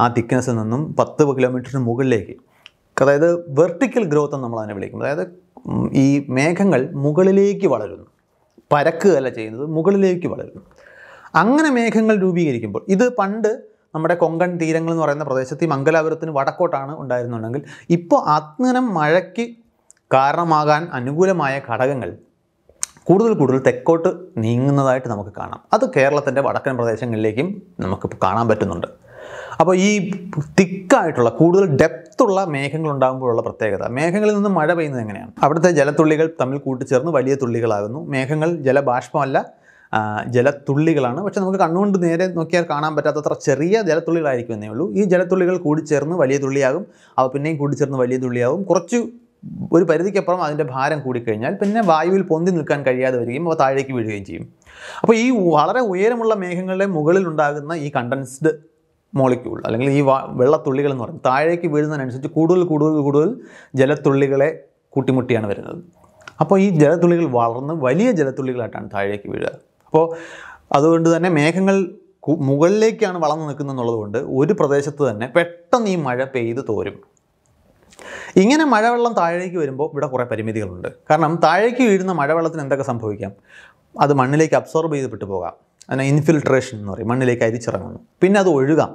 ആ തിക്നെസ്സിൽ നിന്നും പത്ത് കിലോമീറ്ററിന് മുകളിലേക്ക് അതായത് വെർട്ടിക്കൽ ഗ്രോത്ത് എന്ന് നമ്മൾ അതിനെ വിളിക്കും അതായത് ഈ മേഘങ്ങൾ മുകളിലേക്ക് വളരുന്നു പരക്കുകയല്ല ചെയ്യുന്നത് മുകളിലേക്ക് വളരുന്നു അങ്ങനെ മേഘങ്ങൾ രൂപീകരിക്കുമ്പോൾ ഇത് പണ്ട് നമ്മുടെ കൊങ്കൺ തീരങ്ങൾ എന്ന് പറയുന്ന പ്രദേശത്ത് ഈ മംഗലാപുരത്തിന് വടക്കോട്ടാണ് ഉണ്ടായിരുന്നുണ്ടെങ്കിൽ ഇപ്പോൾ അങ്ങനെ മഴയ്ക്ക് കാരണമാകാൻ അനുകൂലമായ ഘടകങ്ങൾ കൂടുതൽ കൂടുതൽ തെക്കോട്ട് നീങ്ങുന്നതായിട്ട് നമുക്ക് കാണാം അത് കേരളത്തിൻ്റെ വടക്കൻ പ്രദേശങ്ങളിലേക്കും നമുക്ക് കാണാൻ പറ്റുന്നുണ്ട് അപ്പോൾ ഈ തിക്കായിട്ടുള്ള കൂടുതൽ ഡെപ്ത്തുള്ള മേഘങ്ങൾ ഉണ്ടാകുമ്പോഴുള്ള പ്രത്യേകത മേഘങ്ങളിൽ നിന്ന് മഴ പെയ്യുന്നത് എങ്ങനെയാണ് അവിടുത്തെ ജലത്തുള്ളികൾ തമ്മിൽ കൂട്ടിച്ചേർന്ന് വലിയ തുള്ളികളാകുന്നു മേഘങ്ങൾ ജലബാഷ്പമല്ല ജലത്തുള്ളികളാണ് പക്ഷെ നമുക്ക് കണ്ണുകൊണ്ട് നേരെ നോക്കിയാൽ കാണാൻ പറ്റാത്തത്ര ചെറിയ ജലത്തുള്ളികളായിരിക്കും എന്നേ ഉള്ളൂ ഈ ജലത്തുള്ളികൾ കൂടിച്ചേർന്ന് വലിയ തുള്ളിയാകും അവ പിന്നെയും കൂടിച്ചേർന്ന് വലിയ തുള്ളിയാകും കുറച്ച് ഒരു പരിധിക്കപ്പുറം അതിൻ്റെ ഭാരം കൂടിക്കഴിഞ്ഞാൽ പിന്നെ വായുവിൽ പൊന്തി നിൽക്കാൻ കഴിയാതെ വരികയും അവ താഴേക്ക് വീഴുകയും ചെയ്യും അപ്പോൾ ഈ വളരെ ഉയരമുള്ള മേഘങ്ങളുടെ മുകളിൽ ഉണ്ടാകുന്ന ഈ കണ്ടൻസ്ഡ് മോളിക്യൂൾ അല്ലെങ്കിൽ ഈ വെള്ളത്തുള്ളികൾ എന്ന് പറയുന്നത് താഴേക്ക് വീഴുന്നതിനനുസരിച്ച് കൂടുതൽ കൂടുതൽ കൂടുതൽ ജലത്തുള്ളികളെ കൂട്ടിമുട്ടിയാണ് വരുന്നത് അപ്പോൾ ഈ ജലത്തുള്ളികൾ വളർന്ന് വലിയ ജലത്തുള്ളികളായിട്ടാണ് താഴേക്ക് വീഴുക അപ്പോൾ അതുകൊണ്ട് തന്നെ മേഘങ്ങൾ മുകളിലേക്കാണ് വളർന്നു എന്നുള്ളതുകൊണ്ട് ഒരു പ്രദേശത്ത് തന്നെ പെട്ടെന്ന് ഈ മഴ പെയ്ത് തോരും ഇങ്ങനെ മഴവെള്ളം താഴേക്ക് വരുമ്പോൾ ഇവിടെ കുറേ പരിമിതികളുണ്ട് കാരണം താഴേക്ക് വീഴുന്ന മഴവെള്ളത്തിന് എന്തൊക്കെ സംഭവിക്കാം അത് മണ്ണിലേക്ക് അബ്സോർബ് ചെയ്ത് പോകാം അതിനെ ഇൻഫിൽട്രേഷൻ എന്ന് പറയും മണ്ണിലേക്ക് അരിച്ചിറങ്ങുന്നു പിന്നെ അത് ഒഴുകാം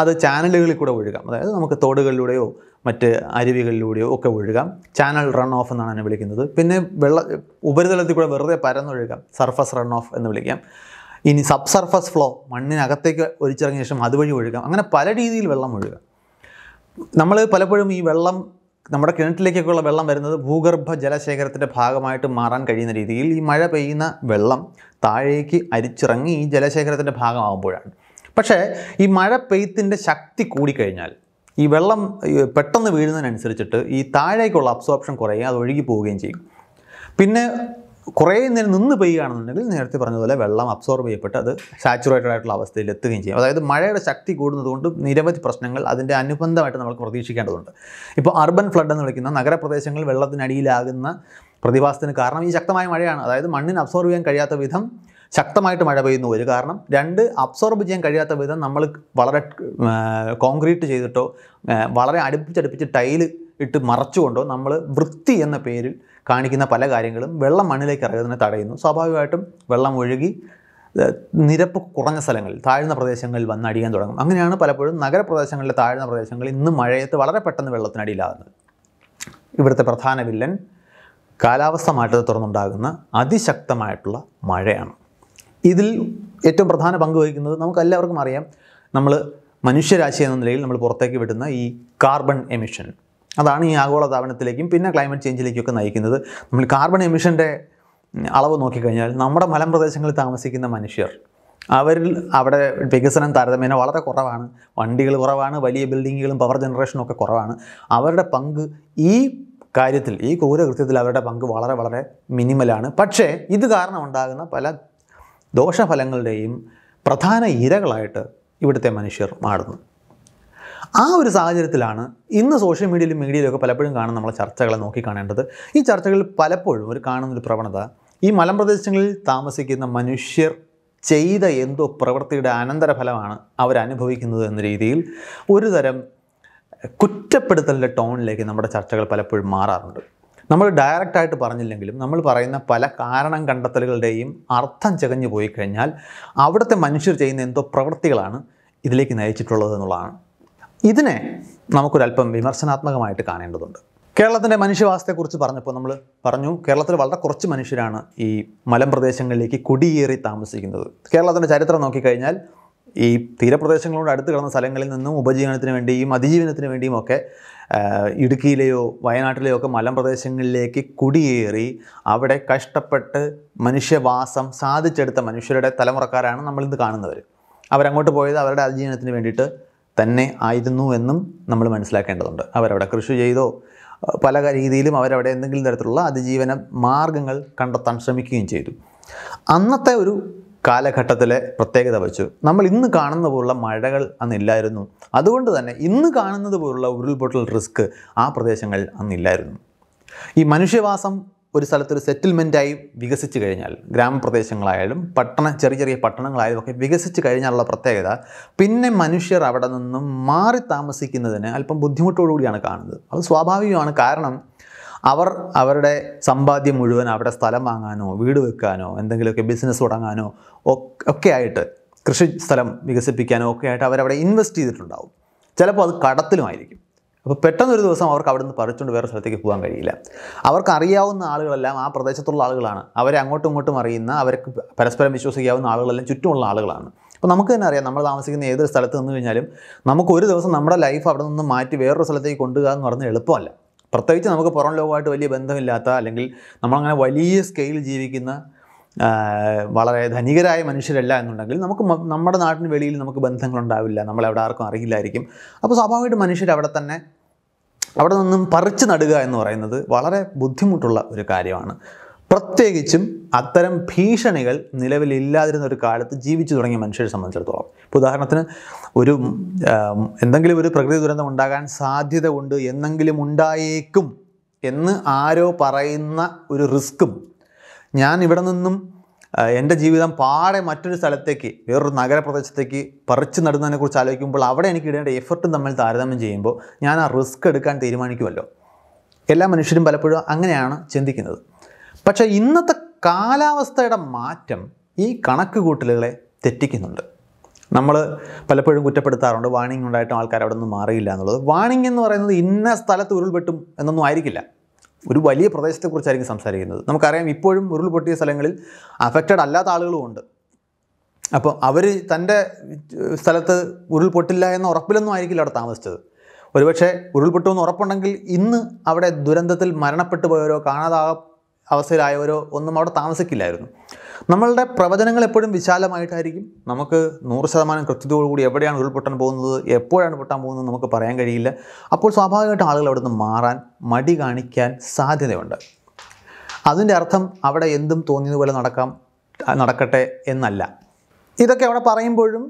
അത് ചാനലുകളിൽ കൂടെ ഒഴുകാം അതായത് നമുക്ക് തോടുകളിലൂടെയോ മറ്റ് അരുവികളിലൂടെയോ ഒക്കെ ഒഴുകാം ചാനൽ റൺ ഓഫ് എന്നാണ് അതിനെ വിളിക്കുന്നത് പിന്നെ വെള്ള ഉപരിതലത്തിൽ കൂടെ വെറുതെ പരന്നൊഴുകാം സർഫസ് റൺ ഓഫ് എന്ന് വിളിക്കാം ഇനി സബ് സർഫസ് ഫ്ലോ മണ്ണിനകത്തേക്ക് ഒലിച്ചിറങ്ങിയ ശേഷം അതുവഴി ഒഴുകാം അങ്ങനെ പല രീതിയിൽ വെള്ളം ഒഴുകാം നമ്മൾ പലപ്പോഴും ഈ വെള്ളം നമ്മുടെ കിണറ്റിലേക്കൊക്കെയുള്ള വെള്ളം വരുന്നത് ഭൂഗർഭ ജലശേഖരത്തിൻ്റെ ഭാഗമായിട്ട് മാറാൻ കഴിയുന്ന രീതിയിൽ ഈ മഴ പെയ്യുന്ന വെള്ളം താഴേക്ക് അരിച്ചിറങ്ങി ഈ ജലശേഖരത്തിൻ്റെ ഭാഗമാകുമ്പോഴാണ് പക്ഷേ ഈ മഴ പെയ്ത്തിൻ്റെ ശക്തി കൂടിക്കഴിഞ്ഞാൽ ഈ വെള്ളം പെട്ടെന്ന് വീഴുന്നതിനനുസരിച്ചിട്ട് ഈ താഴേക്കുള്ള അബ്സോർപ്ഷൻ കുറയുകയും അത് ഒഴുകി പോവുകയും ചെയ്യും പിന്നെ കുറേ നേരം നിന്ന് പെയ്യുകയാണെന്നുണ്ടെങ്കിൽ നേരത്തെ പറഞ്ഞതുപോലെ വെള്ളം അബ്സോർബ് ചെയ്യപ്പെട്ട് അത് സാച്ചുറേറ്റഡ് ആയിട്ടുള്ള അവസ്ഥയിൽ എത്തുകയും ചെയ്യും അതായത് മഴയുടെ ശക്തി കൂടുന്നതുകൊണ്ട് നിരവധി പ്രശ്നങ്ങൾ അതിൻ്റെ അനുബന്ധമായിട്ട് നമുക്ക് പ്രതീക്ഷിക്കേണ്ടതുണ്ട് ഇപ്പോൾ അർബൻ ഫ്ലഡ് എന്ന് വിളിക്കുന്ന നഗരപ്രദേശങ്ങളിൽ വെള്ളത്തിനടിയിലാകുന്ന പ്രതിഭാസത്തിന് കാരണം ഈ ശക്തമായ മഴയാണ് അതായത് മണ്ണിന് അബ്സോർബ് ചെയ്യാൻ കഴിയാത്ത വിധം ശക്തമായിട്ട് മഴ പെയ്യുന്ന ഒരു കാരണം രണ്ട് അബ്സോർബ് ചെയ്യാൻ കഴിയാത്ത വിധം നമ്മൾ വളരെ കോൺക്രീറ്റ് ചെയ്തിട്ടോ വളരെ അടുപ്പിച്ചടുപ്പിച്ച് ടൈല് ഇട്ട് മറച്ചുകൊണ്ടോ നമ്മൾ വൃത്തി എന്ന പേരിൽ കാണിക്കുന്ന പല കാര്യങ്ങളും വെള്ളം മണ്ണിലേക്ക് ഇറങ്ങുന്നതിനെ തടയുന്നു സ്വാഭാവികമായിട്ടും വെള്ളം ഒഴുകി നിരപ്പ് കുറഞ്ഞ സ്ഥലങ്ങളിൽ താഴ്ന്ന പ്രദേശങ്ങളിൽ വന്ന് അടിയാൻ തുടങ്ങും അങ്ങനെയാണ് പലപ്പോഴും നഗരപ്രദേശങ്ങളിലെ താഴ്ന്ന പ്രദേശങ്ങളിൽ ഇന്ന് മഴയത്ത് വളരെ പെട്ടെന്ന് വെള്ളത്തിനടിയിലാകുന്നത് ഇവിടുത്തെ പ്രധാന വില്ലൻ കാലാവസ്ഥ മാറ്റത്തെ തുടർന്നുണ്ടാകുന്ന അതിശക്തമായിട്ടുള്ള മഴയാണ് ഇതിൽ ഏറ്റവും പ്രധാന പങ്ക് വഹിക്കുന്നത് എല്ലാവർക്കും അറിയാം നമ്മൾ മനുഷ്യരാശി എന്ന നിലയിൽ നമ്മൾ പുറത്തേക്ക് വിടുന്ന ഈ കാർബൺ എമിഷൻ അതാണ് ഈ ആഗോളതാപനത്തിലേക്കും പിന്നെ ക്ലൈമറ്റ് ചേഞ്ചിലേക്കൊക്കെ നയിക്കുന്നത് നമ്മൾ കാർബൺ എമിഷൻ്റെ അളവ് നോക്കിക്കഴിഞ്ഞാൽ നമ്മുടെ മലമ്പ്രദേശങ്ങളിൽ താമസിക്കുന്ന മനുഷ്യർ അവരിൽ അവിടെ വികസനം താരതമ്യേന വളരെ കുറവാണ് വണ്ടികൾ കുറവാണ് വലിയ ബിൽഡിങ്ങുകളും പവർ ജനറേഷനും ഒക്കെ കുറവാണ് അവരുടെ പങ്ക് ഈ കാര്യത്തിൽ ഈ ക്രൂരകൃത്യത്തിൽ അവരുടെ പങ്ക് വളരെ വളരെ മിനിമലാണ് പക്ഷേ ഇത് കാരണം ഉണ്ടാകുന്ന പല ദോഷഫലങ്ങളുടെയും പ്രധാന ഇരകളായിട്ട് ഇവിടുത്തെ മനുഷ്യർ മാറുന്നു ആ ഒരു സാഹചര്യത്തിലാണ് ഇന്ന് സോഷ്യൽ മീഡിയയിലും മീഡിയയിലൊക്കെ പലപ്പോഴും കാണുന്ന നമ്മളെ ചർച്ചകളെ നോക്കിക്കാണേണ്ടത് ഈ ചർച്ചകളിൽ പലപ്പോഴും ഒരു കാണുന്നൊരു പ്രവണത ഈ മലമ്പ്രദേശങ്ങളിൽ താമസിക്കുന്ന മനുഷ്യർ ചെയ്ത എന്തോ പ്രവൃത്തിയുടെ അനന്തരഫലമാണ് അവരനുഭവിക്കുന്നത് എന്ന രീതിയിൽ ഒരുതരം കുറ്റപ്പെടുത്തലിൻ്റെ ടോണിലേക്ക് നമ്മുടെ ചർച്ചകൾ പലപ്പോഴും മാറാറുണ്ട് നമ്മൾ ഡയറക്റ്റായിട്ട് പറഞ്ഞില്ലെങ്കിലും നമ്മൾ പറയുന്ന പല കാരണം കണ്ടെത്തലുകളുടെയും അർത്ഥം ചകഞ്ഞു പോയി കഴിഞ്ഞാൽ അവിടുത്തെ മനുഷ്യർ ചെയ്യുന്ന എന്തോ പ്രവൃത്തികളാണ് ഇതിലേക്ക് നയിച്ചിട്ടുള്ളത് എന്നുള്ളതാണ് ഇതിനെ നമുക്കൊരല്പം വിമർശനാത്മകമായിട്ട് കാണേണ്ടതുണ്ട് കേരളത്തിൻ്റെ മനുഷ്യവാസത്തെക്കുറിച്ച് പറഞ്ഞപ്പോൾ നമ്മൾ പറഞ്ഞു കേരളത്തിൽ വളരെ കുറച്ച് മനുഷ്യരാണ് ഈ മലമ്പ്രദേശങ്ങളിലേക്ക് കുടിയേറി താമസിക്കുന്നത് കേരളത്തിൻ്റെ ചരിത്രം നോക്കിക്കഴിഞ്ഞാൽ ഈ തീരപ്രദേശങ്ങളോട് അടുത്ത് കിടന്ന സ്ഥലങ്ങളിൽ നിന്നും ഉപജീവനത്തിന് വേണ്ടിയും അതിജീവനത്തിന് വേണ്ടിയും ഒക്കെ ഇടുക്കിയിലെയോ വയനാട്ടിലെയോ ഒക്കെ മലമ്പ്രദേശങ്ങളിലേക്ക് കുടിയേറി അവിടെ കഷ്ടപ്പെട്ട് മനുഷ്യവാസം സാധിച്ചെടുത്ത മനുഷ്യരുടെ തലമുറക്കാരാണ് നമ്മളിന്ന് കാണുന്നവർ അവരങ്ങോട്ട് പോയത് അവരുടെ അതിജീവനത്തിന് വേണ്ടിയിട്ട് തന്നെ ആയിരുന്നു എന്നും നമ്മൾ മനസ്സിലാക്കേണ്ടതുണ്ട് അവരവിടെ കൃഷി ചെയ്തോ പല രീതിയിലും അവരവിടെ എന്തെങ്കിലും തരത്തിലുള്ള അതിജീവന മാർഗങ്ങൾ കണ്ടെത്താൻ ശ്രമിക്കുകയും ചെയ്തു അന്നത്തെ ഒരു കാലഘട്ടത്തിലെ പ്രത്യേകത വെച്ചു നമ്മൾ ഇന്ന് കാണുന്ന പോലുള്ള മഴകൾ അന്നില്ലായിരുന്നു അതുകൊണ്ട് തന്നെ ഇന്ന് കാണുന്നത് പോലുള്ള ഉരുൾപൊട്ടൽ റിസ്ക് ആ പ്രദേശങ്ങളിൽ അന്നില്ലായിരുന്നു ഈ മനുഷ്യവാസം ഒരു സ്ഥലത്തൊരു സെറ്റിൽമെൻറ്റായി വികസിച്ച് കഴിഞ്ഞാൽ ഗ്രാമപ്രദേശങ്ങളായാലും പട്ടണ ചെറിയ ചെറിയ പട്ടണങ്ങളായാലും ഒക്കെ വികസിച്ച് കഴിഞ്ഞാലുള്ള പ്രത്യേകത പിന്നെ മനുഷ്യർ അവിടെ നിന്നും മാറി താമസിക്കുന്നതിന് അല്പം ബുദ്ധിമുട്ടോടുകൂടിയാണ് കാണുന്നത് അത് സ്വാഭാവികമാണ് കാരണം അവർ അവരുടെ സമ്പാദ്യം മുഴുവൻ അവിടെ സ്ഥലം വാങ്ങാനോ വീട് വെക്കാനോ എന്തെങ്കിലുമൊക്കെ ബിസിനസ് തുടങ്ങാനോ ഒക്കെ ആയിട്ട് കൃഷി സ്ഥലം വികസിപ്പിക്കാനോ ഒക്കെ ആയിട്ട് അവരവിടെ ഇൻവെസ്റ്റ് ചെയ്തിട്ടുണ്ടാവും ചിലപ്പോൾ അത് കടത്തിലുമായിരിക്കും അപ്പോൾ പെട്ടെന്നൊരു ദിവസം അവർക്ക് അവിടെ നിന്ന് പറിച്ചുകൊണ്ട് വേറെ സ്ഥലത്തേക്ക് പോകാൻ കഴിയില്ല അവർക്ക് അറിയാവുന്ന ആളുകളെല്ലാം ആ പ്രദേശത്തുള്ള ആളുകളാണ് അവരെ അങ്ങോട്ടും ഇങ്ങോട്ടും അറിയുന്ന അവർക്ക് പരസ്പരം വിശ്വസിക്കാവുന്ന ആളുകളെല്ലാം ചുറ്റുമുള്ള ആളുകളാണ് അപ്പോൾ നമുക്ക് തന്നെ അറിയാം നമ്മൾ താമസിക്കുന്ന ഏതൊരു സ്ഥലത്ത് നിന്ന് കഴിഞ്ഞാലും നമുക്ക് ഒരു ദിവസം നമ്മുടെ ലൈഫ് അവിടെ നിന്ന് മാറ്റി വേറൊരു സ്ഥലത്തേക്ക് കൊണ്ടുപോകാൻ എന്ന് പറഞ്ഞാൽ എളുപ്പമല്ല പ്രത്യേകിച്ച് നമുക്ക് പുറം ലോകമായിട്ട് വലിയ ബന്ധമില്ലാത്ത അല്ലെങ്കിൽ നമ്മളങ്ങനെ വലിയ സ്കെയിൽ ജീവിക്കുന്ന വളരെ ധനികരായ മനുഷ്യരല്ല എന്നുണ്ടെങ്കിൽ നമുക്ക് നമ്മുടെ നാട്ടിന് വെളിയിൽ നമുക്ക് ബന്ധങ്ങളുണ്ടാവില്ല നമ്മളെവിടെ ആർക്കും അറിയില്ലായിരിക്കും അപ്പോൾ സ്വാഭാവികമായിട്ട് മനുഷ്യർ അവിടെ തന്നെ അവിടെ നിന്നും പറിച്ചു നടുക എന്ന് പറയുന്നത് വളരെ ബുദ്ധിമുട്ടുള്ള ഒരു കാര്യമാണ് പ്രത്യേകിച്ചും അത്തരം ഭീഷണികൾ നിലവിലില്ലാതിരുന്ന ഒരു കാലത്ത് ജീവിച്ചു തുടങ്ങിയ മനുഷ്യരെ സംബന്ധിച്ചിടത്തോളം ഇപ്പോൾ ഉദാഹരണത്തിന് ഒരു എന്തെങ്കിലും ഒരു പ്രകൃതി ദുരന്തം ഉണ്ടാകാൻ സാധ്യത ഉണ്ട് എന്നെങ്കിലും ഉണ്ടായേക്കും എന്ന് ആരോ പറയുന്ന ഒരു റിസ്ക്കും ഞാൻ ഇവിടെ നിന്നും എൻ്റെ ജീവിതം പാടെ മറ്റൊരു സ്ഥലത്തേക്ക് വേറൊരു നഗരപ്രദേശത്തേക്ക് പറിച്ചു നടുന്നതിനെക്കുറിച്ച് ആലോചിക്കുമ്പോൾ അവിടെ എനിക്ക് ഇടേണ്ട എഫർട്ടും തമ്മിൽ താരതമ്യം ചെയ്യുമ്പോൾ ഞാൻ ആ റിസ്ക് എടുക്കാൻ തീരുമാനിക്കുമല്ലോ എല്ലാ മനുഷ്യരും പലപ്പോഴും അങ്ങനെയാണ് ചിന്തിക്കുന്നത് പക്ഷേ ഇന്നത്തെ കാലാവസ്ഥയുടെ മാറ്റം ഈ കണക്ക് കൂട്ടലുകളെ തെറ്റിക്കുന്നുണ്ട് നമ്മൾ പലപ്പോഴും കുറ്റപ്പെടുത്താറുണ്ട് വാണിംഗ് ഉണ്ടായിട്ടും ആൾക്കാർ അവിടെ നിന്ന് മാറിയില്ല എന്നുള്ളത് വാണിംഗ് എന്ന് പറയുന്നത് ഇന്ന സ്ഥലത്ത് ഉരുൾപെട്ടും എന്നൊന്നും ആയിരിക്കില്ല ഒരു വലിയ പ്രദേശത്തെക്കുറിച്ചായിരിക്കും സംസാരിക്കുന്നത് നമുക്കറിയാം ഇപ്പോഴും ഉരുൾപൊട്ടിയ സ്ഥലങ്ങളിൽ അഫക്റ്റഡ് അല്ലാത്ത ആളുകളുമുണ്ട് അപ്പോൾ അവർ തൻ്റെ സ്ഥലത്ത് ഉരുൾപൊട്ടില്ല എന്ന ഉറപ്പിലൊന്നും ആയിരിക്കില്ല അവിടെ താമസിച്ചത് ഒരുപക്ഷെ ഉരുൾപൊട്ടുമെന്ന് ഉറപ്പുണ്ടെങ്കിൽ ഇന്ന് അവിടെ ദുരന്തത്തിൽ മരണപ്പെട്ടു പോയവരോ കാണാതാ അവസ്ഥയിലായവരോ ഒന്നും അവിടെ താമസിക്കില്ലായിരുന്നു നമ്മളുടെ പ്രവചനങ്ങൾ എപ്പോഴും വിശാലമായിട്ടായിരിക്കും നമുക്ക് നൂറ് ശതമാനം കൃത്യതയോടുകൂടി എവിടെയാണ് ഉരുൾപൊട്ടാൻ പോകുന്നത് എപ്പോഴാണ് പൊട്ടാൻ പോകുന്നത് നമുക്ക് പറയാൻ കഴിയില്ല അപ്പോൾ സ്വാഭാവികമായിട്ട് ആളുകൾ അവിടുന്ന് മാറാൻ മടി കാണിക്കാൻ സാധ്യതയുണ്ട് അതിൻ്റെ അർത്ഥം അവിടെ എന്തും തോന്നിയതുപോലെ നടക്കാം നടക്കട്ടെ എന്നല്ല ഇതൊക്കെ അവിടെ പറയുമ്പോഴും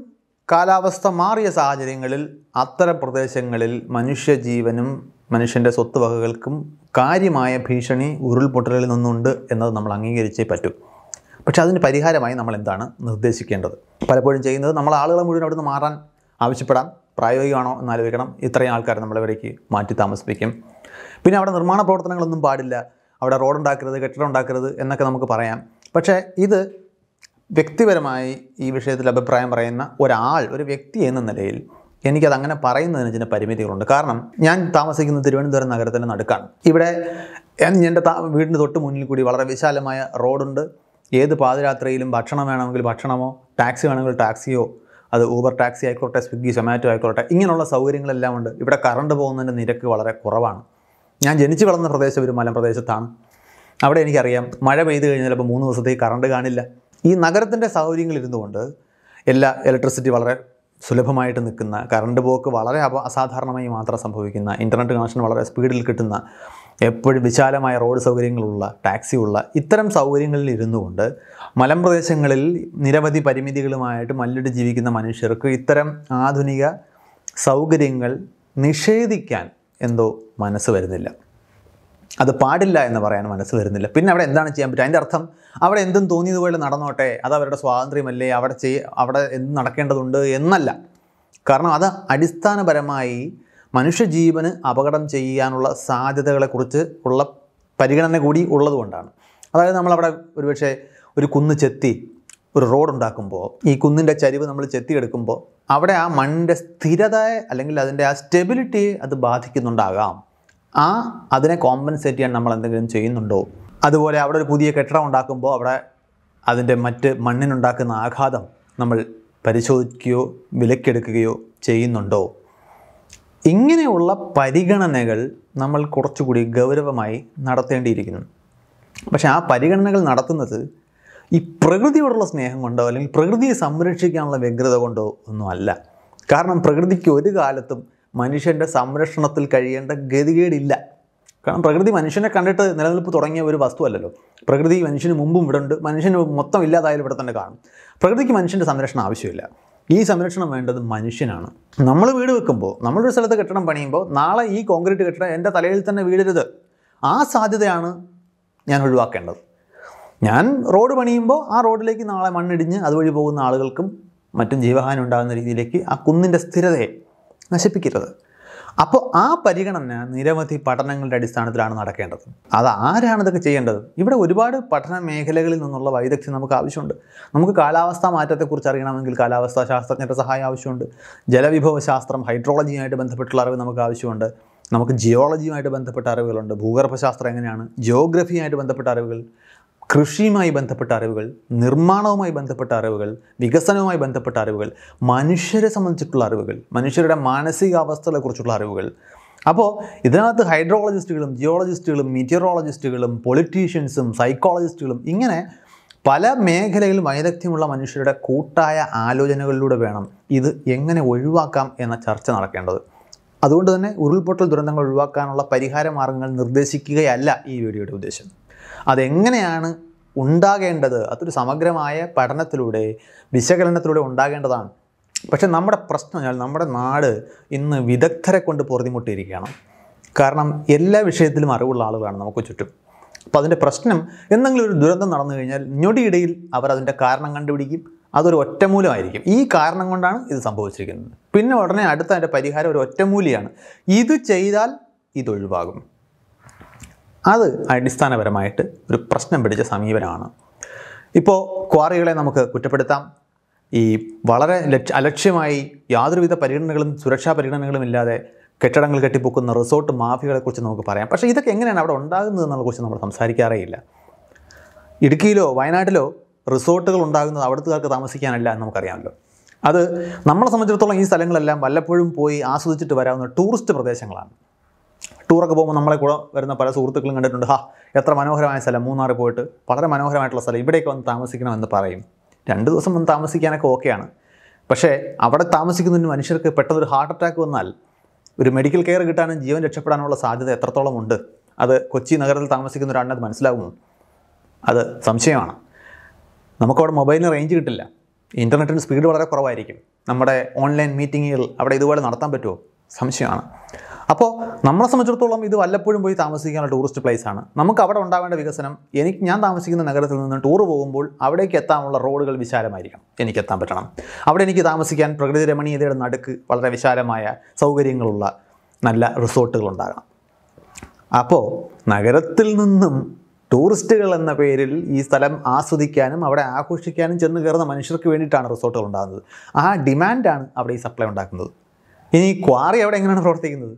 കാലാവസ്ഥ മാറിയ സാഹചര്യങ്ങളിൽ അത്തരം പ്രദേശങ്ങളിൽ മനുഷ്യജീവനും മനുഷ്യൻ്റെ സ്വത്ത് വകകൾക്കും കാര്യമായ ഭീഷണി ഉരുൾപൊട്ടലിൽ നിന്നുണ്ട് എന്നത് നമ്മൾ അംഗീകരിച്ചേ പറ്റൂ പക്ഷെ അതിന് പരിഹാരമായി നമ്മൾ എന്താണ് നിർദ്ദേശിക്കേണ്ടത് പലപ്പോഴും ചെയ്യുന്നത് നമ്മൾ ആളുകളെ മുഴുവൻ അവിടുന്ന് മാറാൻ ആവശ്യപ്പെടാം പ്രായോഗികമാണോ എന്ന് ആലോചിക്കണം ഇത്രയും ആൾക്കാർ നമ്മളവരേക്ക് മാറ്റി താമസിപ്പിക്കും പിന്നെ അവിടെ നിർമ്മാണ പ്രവർത്തനങ്ങളൊന്നും പാടില്ല അവിടെ റോഡ് ഉണ്ടാക്കരുത് കെട്ടിടം ഉണ്ടാക്കരുത് എന്നൊക്കെ നമുക്ക് പറയാം പക്ഷേ ഇത് വ്യക്തിപരമായി ഈ വിഷയത്തിൽ അഭിപ്രായം പറയുന്ന ഒരാൾ ഒരു വ്യക്തി എന്ന നിലയിൽ എനിക്കത് അങ്ങനെ പറയുന്നതിന് ചില പരിമിതികളുണ്ട് കാരണം ഞാൻ താമസിക്കുന്ന തിരുവനന്തപുരം നഗരത്തിൻ്റെ നടുക്കാണ് ഇവിടെ എൻ്റെ വീടിൻ്റെ തൊട്ട് മുന്നിൽ കൂടി വളരെ വിശാലമായ റോഡുണ്ട് ഏത് പാതിരാത്രിയിലും ഭക്ഷണം വേണമെങ്കിൽ ഭക്ഷണമോ ടാക്സി വേണമെങ്കിൽ ടാക്സിയോ അത് ഊബർ ടാക്സി ആയിക്കോട്ടെ സ്വിഗ്ഗി സൊമാറ്റോ ആയിക്കോട്ടെ ഇങ്ങനെയുള്ള സൗകര്യങ്ങളെല്ലാം ഉണ്ട് ഇവിടെ കറണ്ട് പോകുന്നതിൻ്റെ നിരക്ക് വളരെ കുറവാണ് ഞാൻ ജനിച്ചു വളർന്ന പ്രദേശം ഒരു മലമ്പ്രദേശത്താണ് അവിടെ എനിക്കറിയാം മഴ പെയ്തു കഴിഞ്ഞാൽ ഇപ്പോൾ മൂന്ന് ദിവസത്തേക്ക് കറണ്ട് കാണില്ല ഈ നഗരത്തിൻ്റെ സൗകര്യങ്ങളിരുന്നുകൊണ്ട് എല്ലാ ഇലക്ട്രിസിറ്റി വളരെ സുലഭമായിട്ട് നിൽക്കുന്ന കറണ്ട് പോക്ക് വളരെ അസാധാരണമായി മാത്രം സംഭവിക്കുന്ന ഇൻ്റർനെറ്റ് കണക്ഷൻ വളരെ സ്പീഡിൽ കിട്ടുന്ന എപ്പോഴും വിശാലമായ റോഡ് സൗകര്യങ്ങളുള്ള ടാക്സി ഉള്ള ഇത്തരം സൗകര്യങ്ങളിൽ ഇരുന്നു കൊണ്ട് മലമ്പ്രദേശങ്ങളിൽ നിരവധി പരിമിതികളുമായിട്ട് മല്ലിട്ട് ജീവിക്കുന്ന മനുഷ്യർക്ക് ഇത്തരം ആധുനിക സൗകര്യങ്ങൾ നിഷേധിക്കാൻ എന്തോ മനസ്സ് വരുന്നില്ല അത് പാടില്ല എന്ന് പറയാൻ മനസ്സ് വരുന്നില്ല പിന്നെ അവിടെ എന്താണ് ചെയ്യാൻ പറ്റുക അതിൻ്റെ അർത്ഥം അവിടെ എന്തും തോന്നിയതുപോലെ നടന്നോട്ടെ അത് അവരുടെ സ്വാതന്ത്ര്യമല്ലേ അവിടെ ചെയ് അവിടെ എന്ത് നടക്കേണ്ടതുണ്ട് എന്നല്ല കാരണം അത് അടിസ്ഥാനപരമായി മനുഷ്യജീവന് അപകടം ചെയ്യാനുള്ള സാധ്യതകളെക്കുറിച്ച് ഉള്ള പരിഗണന കൂടി ഉള്ളതുകൊണ്ടാണ് അതായത് നമ്മളവിടെ ഒരുപക്ഷെ ഒരു കുന്ന് ചെത്തി ഒരു റോഡ് ഉണ്ടാക്കുമ്പോൾ ഈ കുന്നിൻ്റെ ചരിവ് നമ്മൾ ചെത്തിയെടുക്കുമ്പോൾ അവിടെ ആ മണ്ണിൻ്റെ സ്ഥിരതയെ അല്ലെങ്കിൽ അതിൻ്റെ ആ സ്റ്റെബിലിറ്റിയെ അത് ബാധിക്കുന്നുണ്ടാകാം ആ അതിനെ കോമ്പൻസേറ്റ് ചെയ്യാൻ നമ്മൾ എന്തെങ്കിലും ചെയ്യുന്നുണ്ടോ അതുപോലെ അവിടെ ഒരു പുതിയ കെട്ടിടം ഉണ്ടാക്കുമ്പോൾ അവിടെ അതിൻ്റെ മറ്റ് മണ്ണിനുണ്ടാക്കുന്ന ആഘാതം നമ്മൾ പരിശോധിക്കുകയോ വിലക്കെടുക്കുകയോ ചെയ്യുന്നുണ്ടോ ഇങ്ങനെയുള്ള പരിഗണനകൾ നമ്മൾ കുറച്ചുകൂടി ഗൗരവമായി നടത്തേണ്ടിയിരിക്കുന്നു പക്ഷേ ആ പരിഗണനകൾ നടത്തുന്നത് ഈ പ്രകൃതിയോടുള്ള സ്നേഹം കൊണ്ടോ അല്ലെങ്കിൽ പ്രകൃതിയെ സംരക്ഷിക്കാനുള്ള വ്യഗ്രത കൊണ്ടോ ഒന്നുമല്ല കാരണം പ്രകൃതിക്ക് ഒരു കാലത്തും മനുഷ്യൻ്റെ സംരക്ഷണത്തിൽ കഴിയേണ്ട ഗതികേടില്ല കാരണം പ്രകൃതി മനുഷ്യനെ കണ്ടിട്ട് നിലനിൽപ്പ് തുടങ്ങിയ ഒരു വസ്തുവല്ലല്ലോ പ്രകൃതി മനുഷ്യന് മുമ്പും ഇവിടെ ഉണ്ട് മനുഷ്യന് മൊത്തം ഇല്ലാതായാലും ഇവിടെ തന്നെ കാണും പ്രകൃതിക്ക് മനുഷ്യൻ്റെ സംരക്ഷണം ആവശ്യമില്ല ഈ സംരക്ഷണം വേണ്ടത് മനുഷ്യനാണ് നമ്മൾ വീട് വെക്കുമ്പോൾ നമ്മളൊരു സ്ഥലത്ത് കെട്ടിടം പണിയുമ്പോൾ നാളെ ഈ കോൺക്രീറ്റ് കെട്ടിടം എൻ്റെ തലയിൽ തന്നെ വീഴരുത് ആ സാധ്യതയാണ് ഞാൻ ഒഴിവാക്കേണ്ടത് ഞാൻ റോഡ് പണിയുമ്പോൾ ആ റോഡിലേക്ക് നാളെ മണ്ണിടിഞ്ഞ് അതുവഴി പോകുന്ന ആളുകൾക്കും മറ്റും ജീവഹാനി ഉണ്ടാകുന്ന രീതിയിലേക്ക് ആ കുന്നിൻ്റെ സ്ഥിരതയെ നശിപ്പിക്കരുത് അപ്പോൾ ആ പരിഗണന നിരവധി പഠനങ്ങളുടെ അടിസ്ഥാനത്തിലാണ് നടക്കേണ്ടത് അത് ആരാണ് ഇതൊക്കെ ചെയ്യേണ്ടത് ഇവിടെ ഒരുപാട് പഠന മേഖലകളിൽ നിന്നുള്ള വൈദഗ്ധ്യം നമുക്ക് ആവശ്യമുണ്ട് നമുക്ക് കാലാവസ്ഥാ മാറ്റത്തെക്കുറിച്ച് അറിയണമെങ്കിൽ കാലാവസ്ഥാ ശാസ്ത്രജ്ഞരുടെ സഹായം ആവശ്യമുണ്ട് ജലവിഭവ ശാസ്ത്രം ഹൈഡ്രോളജിയുമായിട്ട് ബന്ധപ്പെട്ടുള്ള അറിവ് നമുക്ക് ആവശ്യമുണ്ട് നമുക്ക് ജിയോളജിയുമായിട്ട് ബന്ധപ്പെട്ട അറിവുകളുണ്ട് ഭൂഗർഭശാസ്ത്രം എങ്ങനെയാണ് ജിയോഗ്രഫിയുമായിട്ട് ബന്ധപ്പെട്ട അറിവുകൾ കൃഷിയുമായി ബന്ധപ്പെട്ട അറിവുകൾ നിർമ്മാണവുമായി ബന്ധപ്പെട്ട അറിവുകൾ വികസനവുമായി ബന്ധപ്പെട്ട അറിവുകൾ മനുഷ്യരെ സംബന്ധിച്ചിട്ടുള്ള അറിവുകൾ മനുഷ്യരുടെ മാനസികാവസ്ഥകളെക്കുറിച്ചുള്ള അറിവുകൾ അപ്പോൾ ഇതിനകത്ത് ഹൈഡ്രോളജിസ്റ്റുകളും ജിയോളജിസ്റ്റുകളും മീറ്റിയറോളജിസ്റ്റുകളും പൊളിറ്റീഷ്യൻസും സൈക്കോളജിസ്റ്റുകളും ഇങ്ങനെ പല മേഖലയിലും വൈദഗ്ധ്യമുള്ള മനുഷ്യരുടെ കൂട്ടായ ആലോചനകളിലൂടെ വേണം ഇത് എങ്ങനെ ഒഴിവാക്കാം എന്ന ചർച്ച നടക്കേണ്ടത് അതുകൊണ്ട് തന്നെ ഉരുൾപൊട്ടൽ ദുരന്തങ്ങൾ ഒഴിവാക്കാനുള്ള പരിഹാര മാർഗങ്ങൾ നിർദ്ദേശിക്കുകയല്ല ഈ വീഡിയോയുടെ ഉദ്ദേശം അതെങ്ങനെയാണ് ഉണ്ടാകേണ്ടത് അതൊരു സമഗ്രമായ പഠനത്തിലൂടെ വിശകലനത്തിലൂടെ ഉണ്ടാകേണ്ടതാണ് പക്ഷേ നമ്മുടെ പ്രശ്നം നമ്മുടെ നാട് ഇന്ന് വിദഗ്ധരെ കൊണ്ട് പൊറുതിമുട്ടിയിരിക്കുകയാണ് കാരണം എല്ലാ വിഷയത്തിലും അറിവുള്ള ആളുകളാണ് നമുക്ക് ചുറ്റും അപ്പോൾ അതിൻ്റെ പ്രശ്നം എന്തെങ്കിലും ഒരു ദുരന്തം നടന്നു കഴിഞ്ഞാൽ ഞൊടിയിടയിൽ അവർ അതിൻ്റെ കാരണം കണ്ടുപിടിക്കും അതൊരു ഒറ്റമൂലമായിരിക്കും ഈ കാരണം കൊണ്ടാണ് ഇത് സംഭവിച്ചിരിക്കുന്നത് പിന്നെ ഉടനെ അടുത്ത അതിൻ്റെ പരിഹാരം ഒരു ഒറ്റമൂലിയാണ് ഇത് ചെയ്താൽ ഇതൊഴിവാകും അത് അടിസ്ഥാനപരമായിട്ട് ഒരു പ്രശ്നം പിടിച്ച സമീപനമാണ് ഇപ്പോൾ ക്വാറികളെ നമുക്ക് കുറ്റപ്പെടുത്താം ഈ വളരെ ലക്ഷ അലക്ഷ്യമായി യാതൊരുവിധ പരിഗണനകളും സുരക്ഷാ പരിഗണനകളും ഇല്ലാതെ കെട്ടിടങ്ങൾ കെട്ടിപ്പോക്കുന്ന റിസോർട്ട് മാഫികളെക്കുറിച്ച് നമുക്ക് പറയാം പക്ഷേ ഇതൊക്കെ എങ്ങനെയാണ് അവിടെ കുറിച്ച് നമ്മൾ സംസാരിക്കാറേയില്ല ഇടുക്കിയിലോ വയനാട്ടിലോ റിസോർട്ടുകൾ ഉണ്ടാകുന്നത് അവിടുത്തുകാർക്ക് താമസിക്കാനല്ല എന്ന് നമുക്കറിയാമല്ലോ അത് നമ്മളെ സംബന്ധിച്ചിടത്തോളം ഈ സ്ഥലങ്ങളെല്ലാം വല്ലപ്പോഴും പോയി ആസ്വദിച്ചിട്ട് വരാവുന്ന ടൂറിസ്റ്റ് പ്രദേശങ്ങളാണ് ടൂറൊക്കെ പോകുമ്പോൾ നമ്മളെ കൂടെ വരുന്ന പല സുഹൃത്തുക്കളും കണ്ടിട്ടുണ്ട് ഹാ എത്ര മനോഹരമായ സ്ഥലം മൂന്നാറ് പോയിട്ട് വളരെ മനോഹരമായിട്ടുള്ള സ്ഥലം ഇവിടേക്ക് വന്ന് താമസിക്കണമെന്ന് പറയും രണ്ട് ദിവസം വന്ന് താമസിക്കാനൊക്കെ ഓക്കെയാണ് പക്ഷേ അവിടെ താമസിക്കുന്നതിന് മനുഷ്യർക്ക് പെട്ടെന്നൊരു ഹാർട്ട് അറ്റാക്ക് വന്നാൽ ഒരു മെഡിക്കൽ കെയർ കിട്ടാനും ജീവൻ രക്ഷപ്പെടാനുള്ള സാധ്യത എത്രത്തോളം ഉണ്ട് അത് കൊച്ചി നഗരത്തിൽ താമസിക്കുന്ന ഒരാളിനത് മനസ്സിലാകുമോ അത് സംശയമാണ് നമുക്കവിടെ മൊബൈലിന് റേഞ്ച് കിട്ടില്ല ഇൻ്റർനെറ്റിന് സ്പീഡ് വളരെ കുറവായിരിക്കും നമ്മുടെ ഓൺലൈൻ മീറ്റിങ്ങുകൾ അവിടെ ഇതുപോലെ നടത്താൻ പറ്റുമോ സംശയമാണ് അപ്പോൾ നമ്മളെ സംബന്ധിച്ചിടത്തോളം ഇത് വല്ലപ്പോഴും പോയി താമസിക്കാനുള്ള ടൂറിസ്റ്റ് പ്ലേസ് ആണ് നമുക്ക് അവിടെ ഉണ്ടാവേണ്ട വികസനം എനിക്ക് ഞാൻ താമസിക്കുന്ന നഗരത്തിൽ നിന്ന് ടൂർ പോകുമ്പോൾ അവിടേക്ക് എത്താനുള്ള റോഡുകൾ വിശാലമായിരിക്കണം എനിക്ക് എത്താൻ പറ്റണം അവിടെ എനിക്ക് താമസിക്കാൻ പ്രകൃതി രമണീയതയുടെ നടുക്ക് വളരെ വിശാലമായ സൗകര്യങ്ങളുള്ള നല്ല റിസോർട്ടുകൾ ഉണ്ടാകണം അപ്പോൾ നഗരത്തിൽ നിന്നും ടൂറിസ്റ്റുകൾ എന്ന പേരിൽ ഈ സ്ഥലം ആസ്വദിക്കാനും അവിടെ ആഘോഷിക്കാനും ചെന്ന് കയറുന്ന മനുഷ്യർക്ക് വേണ്ടിയിട്ടാണ് റിസോർട്ടുകൾ ഉണ്ടാകുന്നത് ആ ഡിമാൻഡാണ് അവിടെ ഈ സപ്ലൈ ഉണ്ടാക്കുന്നത് ഇനി ക്വാറി അവിടെ എങ്ങനെയാണ് പ്രവർത്തിക്കുന്നത്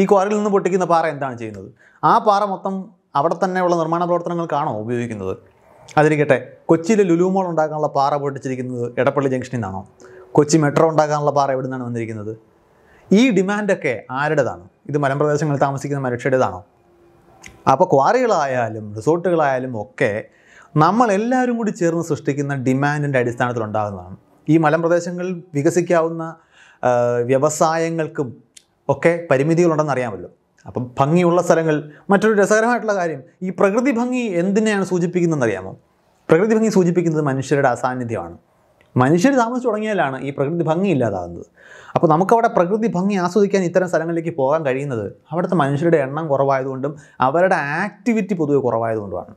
ഈ ക്വാറിയിൽ നിന്ന് പൊട്ടിക്കുന്ന പാറ എന്താണ് ചെയ്യുന്നത് ആ പാറ മൊത്തം അവിടെ തന്നെയുള്ള നിർമ്മാണ പ്രവർത്തനങ്ങൾക്കാണോ ഉപയോഗിക്കുന്നത് അതിരിക്കട്ടെ കൊച്ചിയിലെ ലുലുമോൾ ഉണ്ടാക്കാനുള്ള പാറ പൊട്ടിച്ചിരിക്കുന്നത് എടപ്പള്ളി ജംഗ്ഷനിൽ നിന്നാണോ കൊച്ചി മെട്രോ ഉണ്ടാക്കാനുള്ള പാറ എവിടെ നിന്നാണ് വന്നിരിക്കുന്നത് ഈ ഡിമാൻഡൊക്കെ ആരുടേതാണ് ഇത് മലമ്പ്രദേശങ്ങളിൽ താമസിക്കുന്ന മനുഷ്യരുടേതാണോ അപ്പോൾ ക്വാറികളായാലും റിസോർട്ടുകളായാലും ഒക്കെ നമ്മൾ എല്ലാവരും കൂടി ചേർന്ന് സൃഷ്ടിക്കുന്ന ഡിമാൻഡിൻ്റെ അടിസ്ഥാനത്തിൽ ഉണ്ടാകുന്നതാണ് ഈ മലമ്പ്രദേശങ്ങളിൽ വികസിക്കാവുന്ന വ്യവസായങ്ങൾക്കും ഒക്കെ പരിമിതികളുണ്ടെന്ന് അറിയാമല്ലോ അപ്പം ഭംഗിയുള്ള സ്ഥലങ്ങൾ മറ്റൊരു രസകരമായിട്ടുള്ള കാര്യം ഈ പ്രകൃതി ഭംഗി എന്തിനെയാണ് സൂചിപ്പിക്കുന്നതെന്ന് അറിയാമോ പ്രകൃതി ഭംഗി സൂചിപ്പിക്കുന്നത് മനുഷ്യരുടെ അസാന്നിധ്യമാണ് മനുഷ്യർ താമസിച്ചു തുടങ്ങിയാലാണ് ഈ പ്രകൃതി ഭംഗി ഇല്ലാതാകുന്നത് അപ്പോൾ നമുക്കവിടെ പ്രകൃതി ഭംഗി ആസ്വദിക്കാൻ ഇത്തരം സ്ഥലങ്ങളിലേക്ക് പോകാൻ കഴിയുന്നത് അവിടുത്തെ മനുഷ്യരുടെ എണ്ണം കുറവായതുകൊണ്ടും അവരുടെ ആക്ടിവിറ്റി പൊതുവെ കുറവായതുകൊണ്ടുമാണ്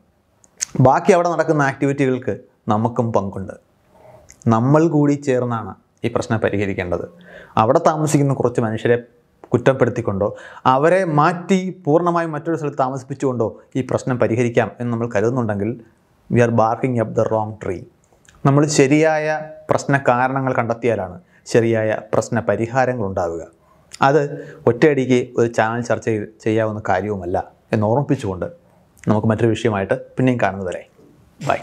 ബാക്കി അവിടെ നടക്കുന്ന ആക്ടിവിറ്റികൾക്ക് നമുക്കും പങ്കുണ്ട് നമ്മൾ കൂടി ചേർന്നാണ് ഈ പ്രശ്നം പരിഹരിക്കേണ്ടത് അവിടെ താമസിക്കുന്ന കുറച്ച് മനുഷ്യരെ കുറ്റപ്പെടുത്തിക്കൊണ്ടോ അവരെ മാറ്റി പൂർണ്ണമായും മറ്റൊരു സ്ഥലത്ത് താമസിപ്പിച്ചുകൊണ്ടോ ഈ പ്രശ്നം പരിഹരിക്കാം എന്ന് നമ്മൾ കരുതുന്നുണ്ടെങ്കിൽ we are barking up the wrong tree നമ്മൾ ശരിയായ പ്രശ്ന കാരണങ്ങൾ കണ്ടെത്തിയാലാണ് ശരിയായ പ്രശ്ന പരിഹാരങ്ങൾ ഉണ്ടാവുക അത് ഒറ്റയടിക്ക് ഒരു ചാനൽ ചർച്ച ചെയ്യാവുന്ന കാര്യവുമല്ല എന്ന് ഓർമ്മിപ്പിച്ചുകൊണ്ട് നമുക്ക് മറ്റൊരു വിഷയമായിട്ട് പിന്നെയും കാണുന്നതുവരെ ബൈ